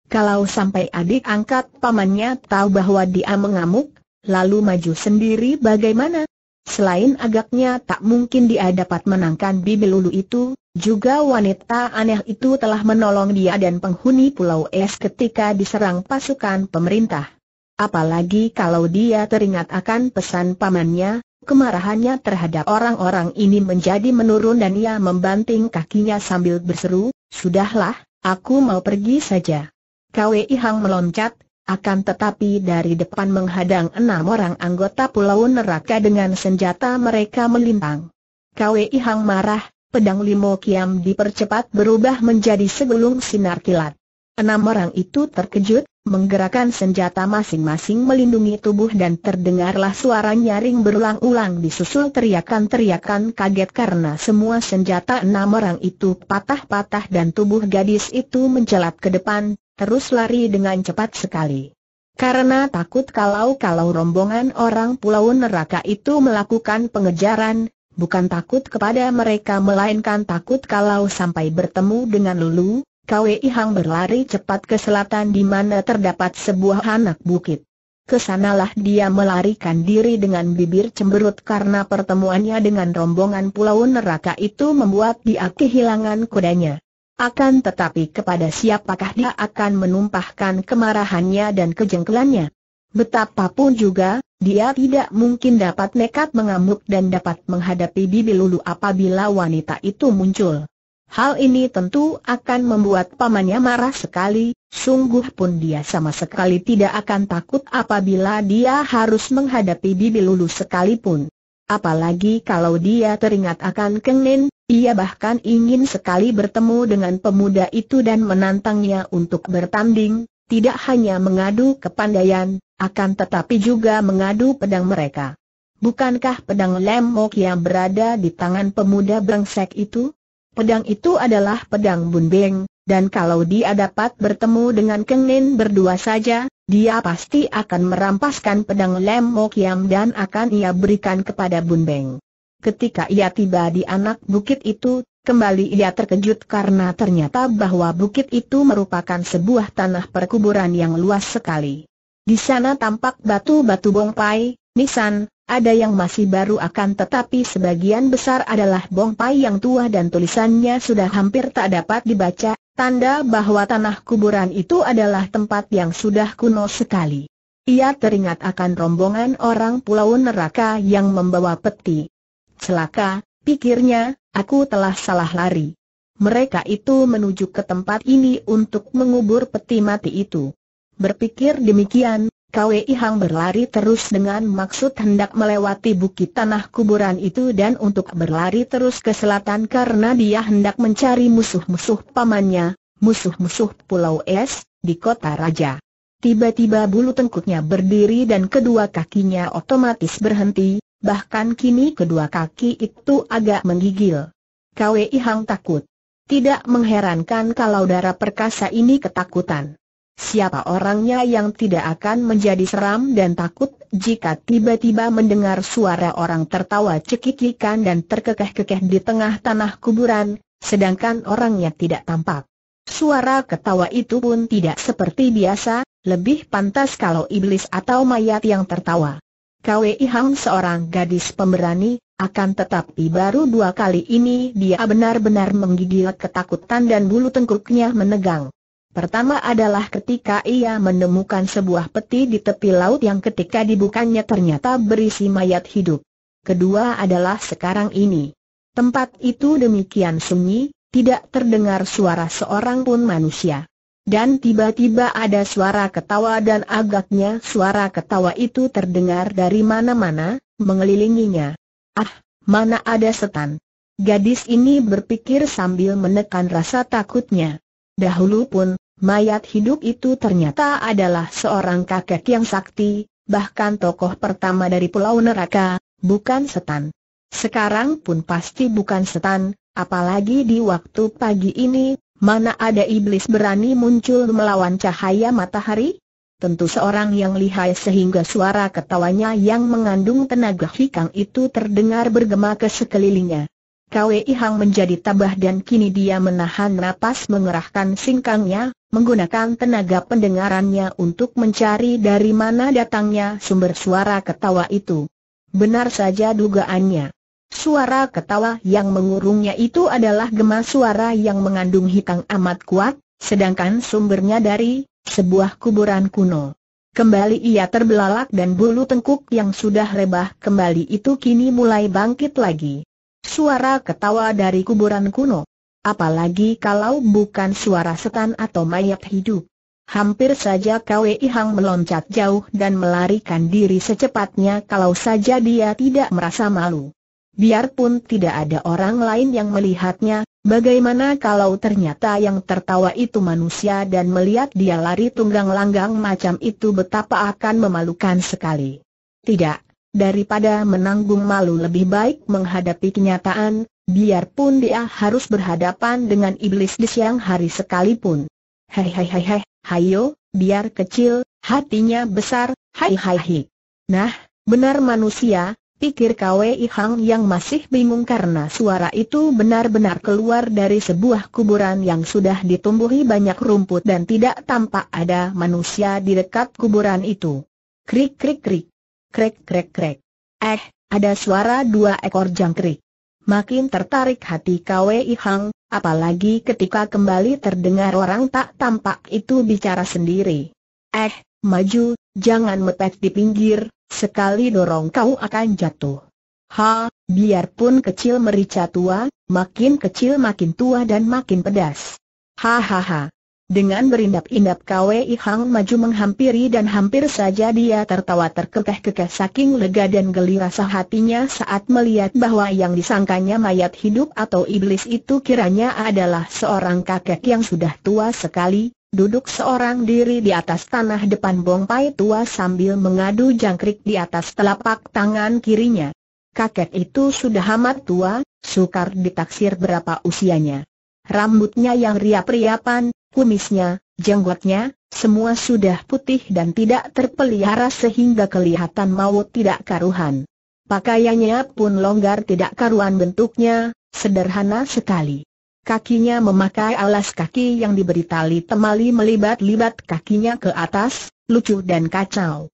Kalau sampai adik angkat pamannya tahu bahwa dia mengamuk, lalu maju sendiri bagaimana? Selain agaknya tak mungkin dia dapat menangkan bibi lulu itu, juga wanita aneh itu telah menolong dia dan penghuni Pulau Es ketika diserang pasukan pemerintah. Apalagi kalau dia teringat akan pesan pamannya, kemarahannya terhadap orang-orang ini menjadi menurun dan ia membanting kakinya sambil berseru, Sudahlah, aku mau pergi saja. KWI Hang meloncat, akan tetapi dari depan menghadang enam orang anggota Pulau Neraka dengan senjata mereka melintang. Kwei Hang marah, pedang Limo Kiam dipercepat berubah menjadi segulung sinar kilat. Enam orang itu terkejut, menggerakkan senjata masing-masing melindungi tubuh dan terdengarlah suara nyaring berulang-ulang disusul teriakan-teriakan kaget karena semua senjata enam orang itu patah-patah dan tubuh gadis itu menjelat ke depan, terus lari dengan cepat sekali. Karena takut kalau-kalau rombongan orang pulau neraka itu melakukan pengejaran, bukan takut kepada mereka melainkan takut kalau sampai bertemu dengan Lulu, Kwei Hang berlari cepat ke selatan di mana terdapat sebuah anak bukit. Kesanalah dia melarikan diri dengan bibir cemberut karena pertemuannya dengan rombongan pulau neraka itu membuat dia kehilangan kudanya. Akan tetapi kepada siapakah dia akan menumpahkan kemarahannya dan kejengkelannya? Betapapun juga, dia tidak mungkin dapat nekat mengamuk dan dapat menghadapi Bibi Lulu apabila wanita itu muncul. Hal ini tentu akan membuat pamannya marah sekali, sungguh pun dia sama sekali tidak akan takut apabila dia harus menghadapi Bibi Lulu sekalipun. Apalagi kalau dia teringat akan Kengin, ia bahkan ingin sekali bertemu dengan pemuda itu dan menantangnya untuk bertanding, tidak hanya mengadu kepandaian, akan tetapi juga mengadu pedang mereka. Bukankah pedang lemok yang berada di tangan pemuda brengsek itu? Pedang itu adalah pedang bunbeng, dan kalau dia dapat bertemu dengan Keng Nin berdua saja, dia pasti akan merampaskan pedang lemok yang dan akan ia berikan kepada bunbeng. Ketika ia tiba di anak bukit itu, kembali ia terkejut karena ternyata bahwa bukit itu merupakan sebuah tanah perkuburan yang luas sekali. Di sana tampak batu-batu bongpai, nisan, ada yang masih baru akan tetapi sebagian besar adalah bongpai yang tua dan tulisannya sudah hampir tak dapat dibaca, tanda bahwa tanah kuburan itu adalah tempat yang sudah kuno sekali. Ia teringat akan rombongan orang pulau neraka yang membawa peti celaka, pikirnya, aku telah salah lari. Mereka itu menuju ke tempat ini untuk mengubur peti mati itu. Berpikir demikian, Kwei Hang berlari terus dengan maksud hendak melewati bukit tanah kuburan itu dan untuk berlari terus ke selatan karena dia hendak mencari musuh-musuh pamannya, musuh-musuh Pulau Es, di kota raja. Tiba-tiba bulu tengkuknya berdiri dan kedua kakinya otomatis berhenti, bahkan kini kedua kaki itu agak menggigil. Kwei Hang takut. Tidak mengherankan kalau darah perkasa ini ketakutan. Siapa orangnya yang tidak akan menjadi seram dan takut jika tiba-tiba mendengar suara orang tertawa cekikikan dan terkekeh-kekeh di tengah tanah kuburan, sedangkan orangnya tidak tampak. Suara ketawa itu pun tidak seperti biasa, lebih pantas kalau iblis atau mayat yang tertawa. Kwei Hang seorang gadis pemberani, akan tetapi baru dua kali ini dia benar-benar menggigil ketakutan dan bulu tengkuknya menegang. Pertama adalah ketika ia menemukan sebuah peti di tepi laut yang ketika dibukanya ternyata berisi mayat hidup. Kedua adalah sekarang ini. Tempat itu demikian sunyi, tidak terdengar suara seorang pun manusia. Dan tiba-tiba ada suara ketawa dan agaknya suara ketawa itu terdengar dari mana-mana, mengelilinginya. Ah, mana ada setan. Gadis ini berpikir sambil menekan rasa takutnya. Dahulu pun, mayat hidup itu ternyata adalah seorang kakek yang sakti, bahkan tokoh pertama dari Pulau Neraka, bukan setan. Sekarang pun pasti bukan setan, apalagi di waktu pagi ini, Mana ada iblis berani muncul melawan cahaya matahari? Tentu seorang yang lihai sehingga suara ketawanya yang mengandung tenaga hikang itu terdengar bergema ke sekelilingnya. Kwei Hang menjadi tabah dan kini dia menahan napas mengerahkan singkangnya, menggunakan tenaga pendengarannya untuk mencari dari mana datangnya sumber suara ketawa itu. Benar saja dugaannya. Suara ketawa yang mengurungnya itu adalah gema suara yang mengandung hitam amat kuat, sedangkan sumbernya dari sebuah kuburan kuno. Kembali ia terbelalak dan bulu tengkuk yang sudah rebah kembali itu kini mulai bangkit lagi. Suara ketawa dari kuburan kuno. Apalagi kalau bukan suara setan atau mayat hidup. Hampir saja Kwei Hang meloncat jauh dan melarikan diri secepatnya kalau saja dia tidak merasa malu biarpun tidak ada orang lain yang melihatnya, bagaimana kalau ternyata yang tertawa itu manusia dan melihat dia lari tunggang langgang macam itu betapa akan memalukan sekali. Tidak, daripada menanggung malu lebih baik menghadapi kenyataan, biarpun dia harus berhadapan dengan iblis di siang hari sekalipun. Hei hei hei hei, hayo, biar kecil, hatinya besar, hai hai hai. Nah, benar manusia, pikir Kwei Hang yang masih bingung karena suara itu benar-benar keluar dari sebuah kuburan yang sudah ditumbuhi banyak rumput dan tidak tampak ada manusia di dekat kuburan itu. Krik krik krik. Krek krek krek. Eh, ada suara dua ekor jangkrik. Makin tertarik hati Kwei Hang, apalagi ketika kembali terdengar orang tak tampak itu bicara sendiri. Eh, maju, Jangan mepet di pinggir, sekali dorong kau akan jatuh. Ha, biarpun kecil merica tua, makin kecil makin tua dan makin pedas. Hahaha. Dengan berindap-indap Kwei Hang maju menghampiri dan hampir saja dia tertawa terkekeh-kekeh saking lega dan geli rasa hatinya saat melihat bahwa yang disangkanya mayat hidup atau iblis itu kiranya adalah seorang kakek yang sudah tua sekali, duduk seorang diri di atas tanah depan bongpai tua sambil mengadu jangkrik di atas telapak tangan kirinya. Kakek itu sudah amat tua, sukar ditaksir berapa usianya. Rambutnya yang riap-riapan, kumisnya, jenggotnya, semua sudah putih dan tidak terpelihara sehingga kelihatan maut tidak karuhan. Pakaiannya pun longgar tidak karuan bentuknya, sederhana sekali kakinya memakai alas kaki yang diberi tali temali melibat-libat kakinya ke atas, lucu dan kacau.